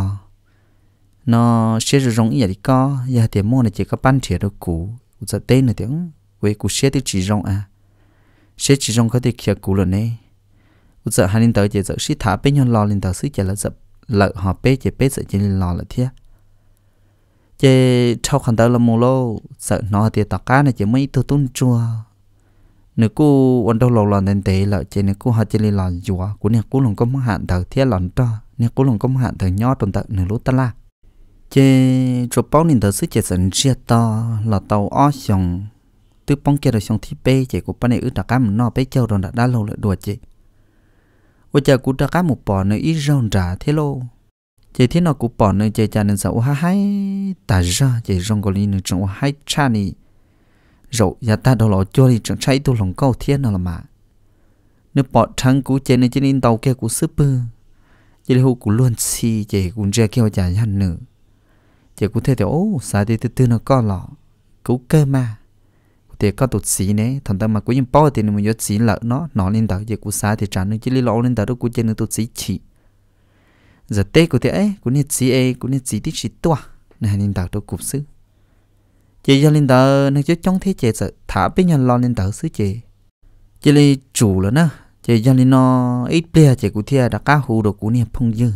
nó xếp rồi rong ý đi à co, giờ tia mua này chỉ có bán thia đâu cũ giờ tây nửa tiếng ừ, quê cũ xếp thì chỉ rộng à xếp chỉ rộng có thể kia cũ rồi nè giờ hai linh tàu chỉ giờ xí thả bên nhau lo linh tàu xí chỉ là giờ lợ họ bé chỉ bé giờ chỉ lo là thia chỉ sau khoảng tàu là mù lô giờ nó thì tạc cá này chỉ mấy tôi tung chua nếu cô quan đâu lâu lần đến thế là chỉ nếu cô hạt chỉ là dùa của nếu cô lòng có mắc hạn thở thiết lòng cho nếu cô lòng có mắc hạn thở nhỏ tồn tại nếu lúc ta là chế chụp bao nhiêu thứ sức chế sẵn chia to là tàu ở sông từ bóng kia rồi sông thì bê chế của bạn này ư đặc cam nó bê châu rồi đã đã lâu lại đuổi chế bây giờ cô đặc cam một bò nơi ít rau trả thế lô chế thế nào cụ bò nơi chế cha nên sao hai hai ta ra chế rong gọi nên trong hai cha này rồi nhà ta đâu lo cho đi chẳng chạy tu lòng câu thiên nào là mà nếu bỏ trăng cú chơi nên trên nên tàu kia cú sướp bơ chỉ là cú luôn xì chỉ cú ra kêu chả nhăn nữa chỉ cú thấy thì ô sao thì từ từ nó con lọ cú cơ mà cú thì có tụt xì nè thằng ta mà cú nhìn bao thì mình nhớ xì lợ nó nó lên tàu chỉ cú sao thì trả nên chỉ là lọ lên tàu đó cú chơi nên tụt xì chỉ giờ tê cú thấy ấy cú nên xì ấy cú nên xì tí xì toa nên lên tàu đó cú sướp chị cho linh tờ nên chứ trong thế chị sợ thả bên nhà lo linh tờ xứ chị chị lấy chủ lớn nè, chị cho linh nó ít bia chị cũng thia đã cá hù đồ của nè phong dư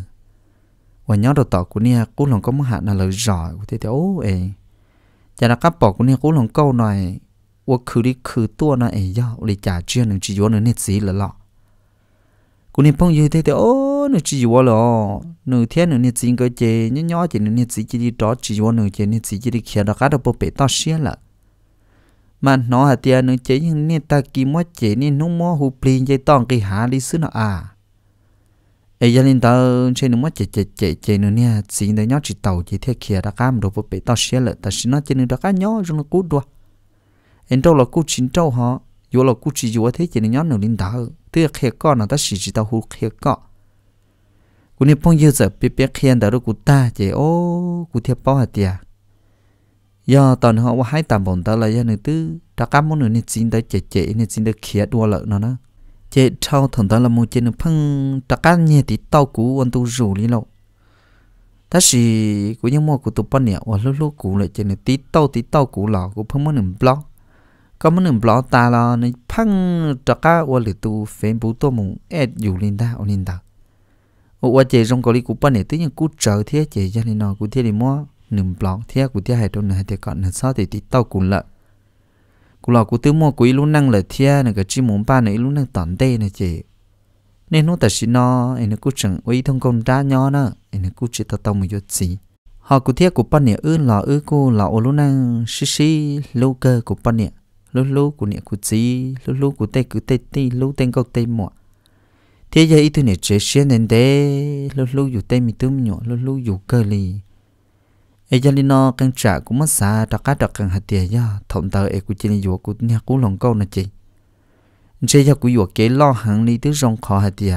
và nhớ đồ tỏ của nè cũng lòng có một hạn là lời giỏi của thế thì ô ê chị đã cá bỏ của nè cũng lòng câu này ô khử đi khử tua này ấy do lấy trả chuyên đừng chỉ vô nữa nét gì là lọ cũng nên phong như thế thì ô nó chỉ vô lo nửa thiên nửa nhiệt sinh cơ chế nhớ nhớ chỉ nửa nhiệt sinh chỉ đi đó chỉ vô nửa chế nhiệt sinh chỉ đi kia đó cả đó bộ bể to xia là mà nó hạt tiền nửa chế nhưng nhiệt ta kí mua chế nên nung mua hụp liền chế tòng cái hà đi xứ nó à ấy gia đình ta trên nửa mua chế chế chế chế nửa nhiệt sinh đấy nhớ chỉ tàu chỉ thế kia đó cả một bộ bể to xia là ta xin nó chế nửa đó cả nhớ rồi nó cút đua anh đâu là cút chín trâu họ vô là cút chỉ vô thế chế nửa nhớ nửa linh đạo tư khía co nó ta chỉ chỉ tao hú khía co, cú nè phong yêu giờ biết biết khiên đó cú ta chỉ ô cú thiệp bao hạt tiệt giờ tần họ qua hai tạm bọn ta là giờ nữa tư ta cam muốn nữa nên xin tới chế chế nên xin tới khía đua lợn nó nó chế sau thằng ta là một chế nữa phăng ta cam nhẹ tí tao cú anh tu rủ đi lâu ta chỉ cú những mua cú tụ bắn nhẹ và lúc lúc cú lại chế nữa tí tao tí tao cú lò cú phăng muốn nữa block có một nửa blog ta là nó phăng cho cả ô lì tu phèn bù tô mùng ẹt dù linh ta ô linh ta ô ô chế trong cái lý của này tự nhiên cú trở thế chế cho nên nó cú thế thì mua nửa blog thế cú thế hệ trong nửa hay thế còn nửa sao thì tí tao cũng lợ cú lọ cú tư mua cú luôn năng là thế này cái chim muốn ba nửa luôn năng tận đây này chế nên nó ta chỉ nó em nó cú chẳng uy thông công ra nhỏ nữa em nó cú chỉ tao tao một chút gì họ cú thiết cú bạn này ư lọ ư cú lọ ô luôn năng xí xí lâu cơ cú bạn này lúc lúc của niệm của chí lúc lúc của tay cứ tay tê lúc tay gốc tay mọ thế giờ ít tôi niệm chế xuyên nên thế lúc lúc dù tay mi tôm nhọ lúc lúc dù cơ lì ai giờ đi nó căng trả cũng mất xa đặt cá đặt càng hạt tiền ya thòng tờ ai của chị dù của nhà của lòng câu nè chị chế giờ của dù kế lo hàng đi tới rong khó hạt tiền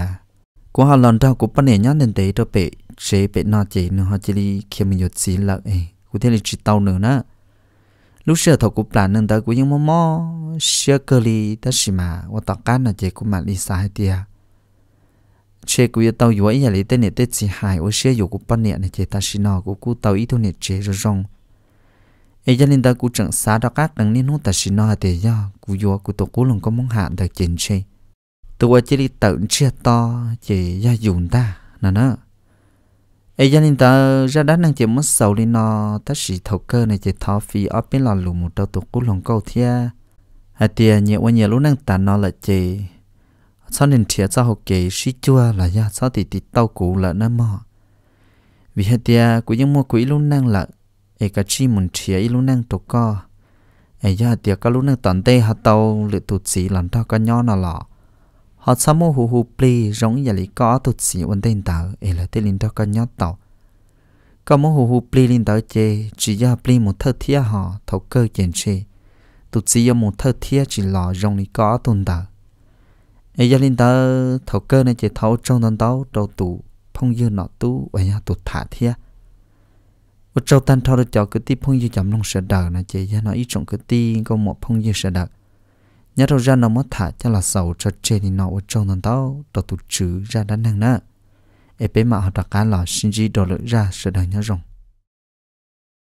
của họ lần đầu của bạn này nhá nên thế cho bị, chế bị nọ chị nữa họ chỉ đi kiếm mình một xí lợi của thế là chỉ tàu nữa nè lúc xưa thầu cũng là nâng tới của những món mò xưa cơ li đó xì mà và tao cá nó chỉ của mà đi xa đi à? chế của tao yếu ấy là tên này tên chỉ hài, và xưa yếu của bên này này chế ta xì nó của của tao ít thôi này chế rồi rong ấy cho nên ta cũng chẳng xa đó các đằng nên hút ta xì nó thì do của yếu của tao cũng luôn có muốn hạn được chính chế tôi chỉ đi tận chia to chỉ gia dùng ta nè nè ai gia đình ta ra đất năng chỉ mất sầu đi nó ta chỉ thầu cơ này chỉ tháo phi ở bên là lù một đầu tổ cú lòng câu thia hạt tiền nhiều quá nhiều lúc năng ta nó lại chỉ sau nên thiệt cho học kỳ suy chua là ya sau thì thì tao cũ là nó mò vì hạt tiền cũng những mua quỹ lúc năng là ai cả chi muốn thiệt ít lúc năng tổ co ai gia tiền các lúc năng tận tay hạt tàu lựa tụt sĩ làm tao cả nhỏ nào lọ họ sao mô hù hù pli giống như là có tụt xì ổn tên tàu ê là tên linh tàu có nhót tàu có mô hù hù pli linh tàu chê chỉ do pli một thơ thia họ thấu cơ chèn chê tụt xì do một thơ thia chỉ lo giống như có tụn tàu ê giờ linh tàu thấu cơ này chỉ thấu trong tàu tàu đầu tụ phong dư nọ tú ấy ya tụt thả thia một trong tan thâu được cho cái tí phong dư chậm long sợ đờ này chỉ do nó ít trọng cái tí có một phong dư sợ đờ nhớ đầu ra nó mất thả cho là sầu cho trên thì nó ở trong nó tao đồ tụ chữ ra đã năng nè ép bé mà họ đặt cái là sinh gì đồ lỡ ra sợ đời nhớ rồng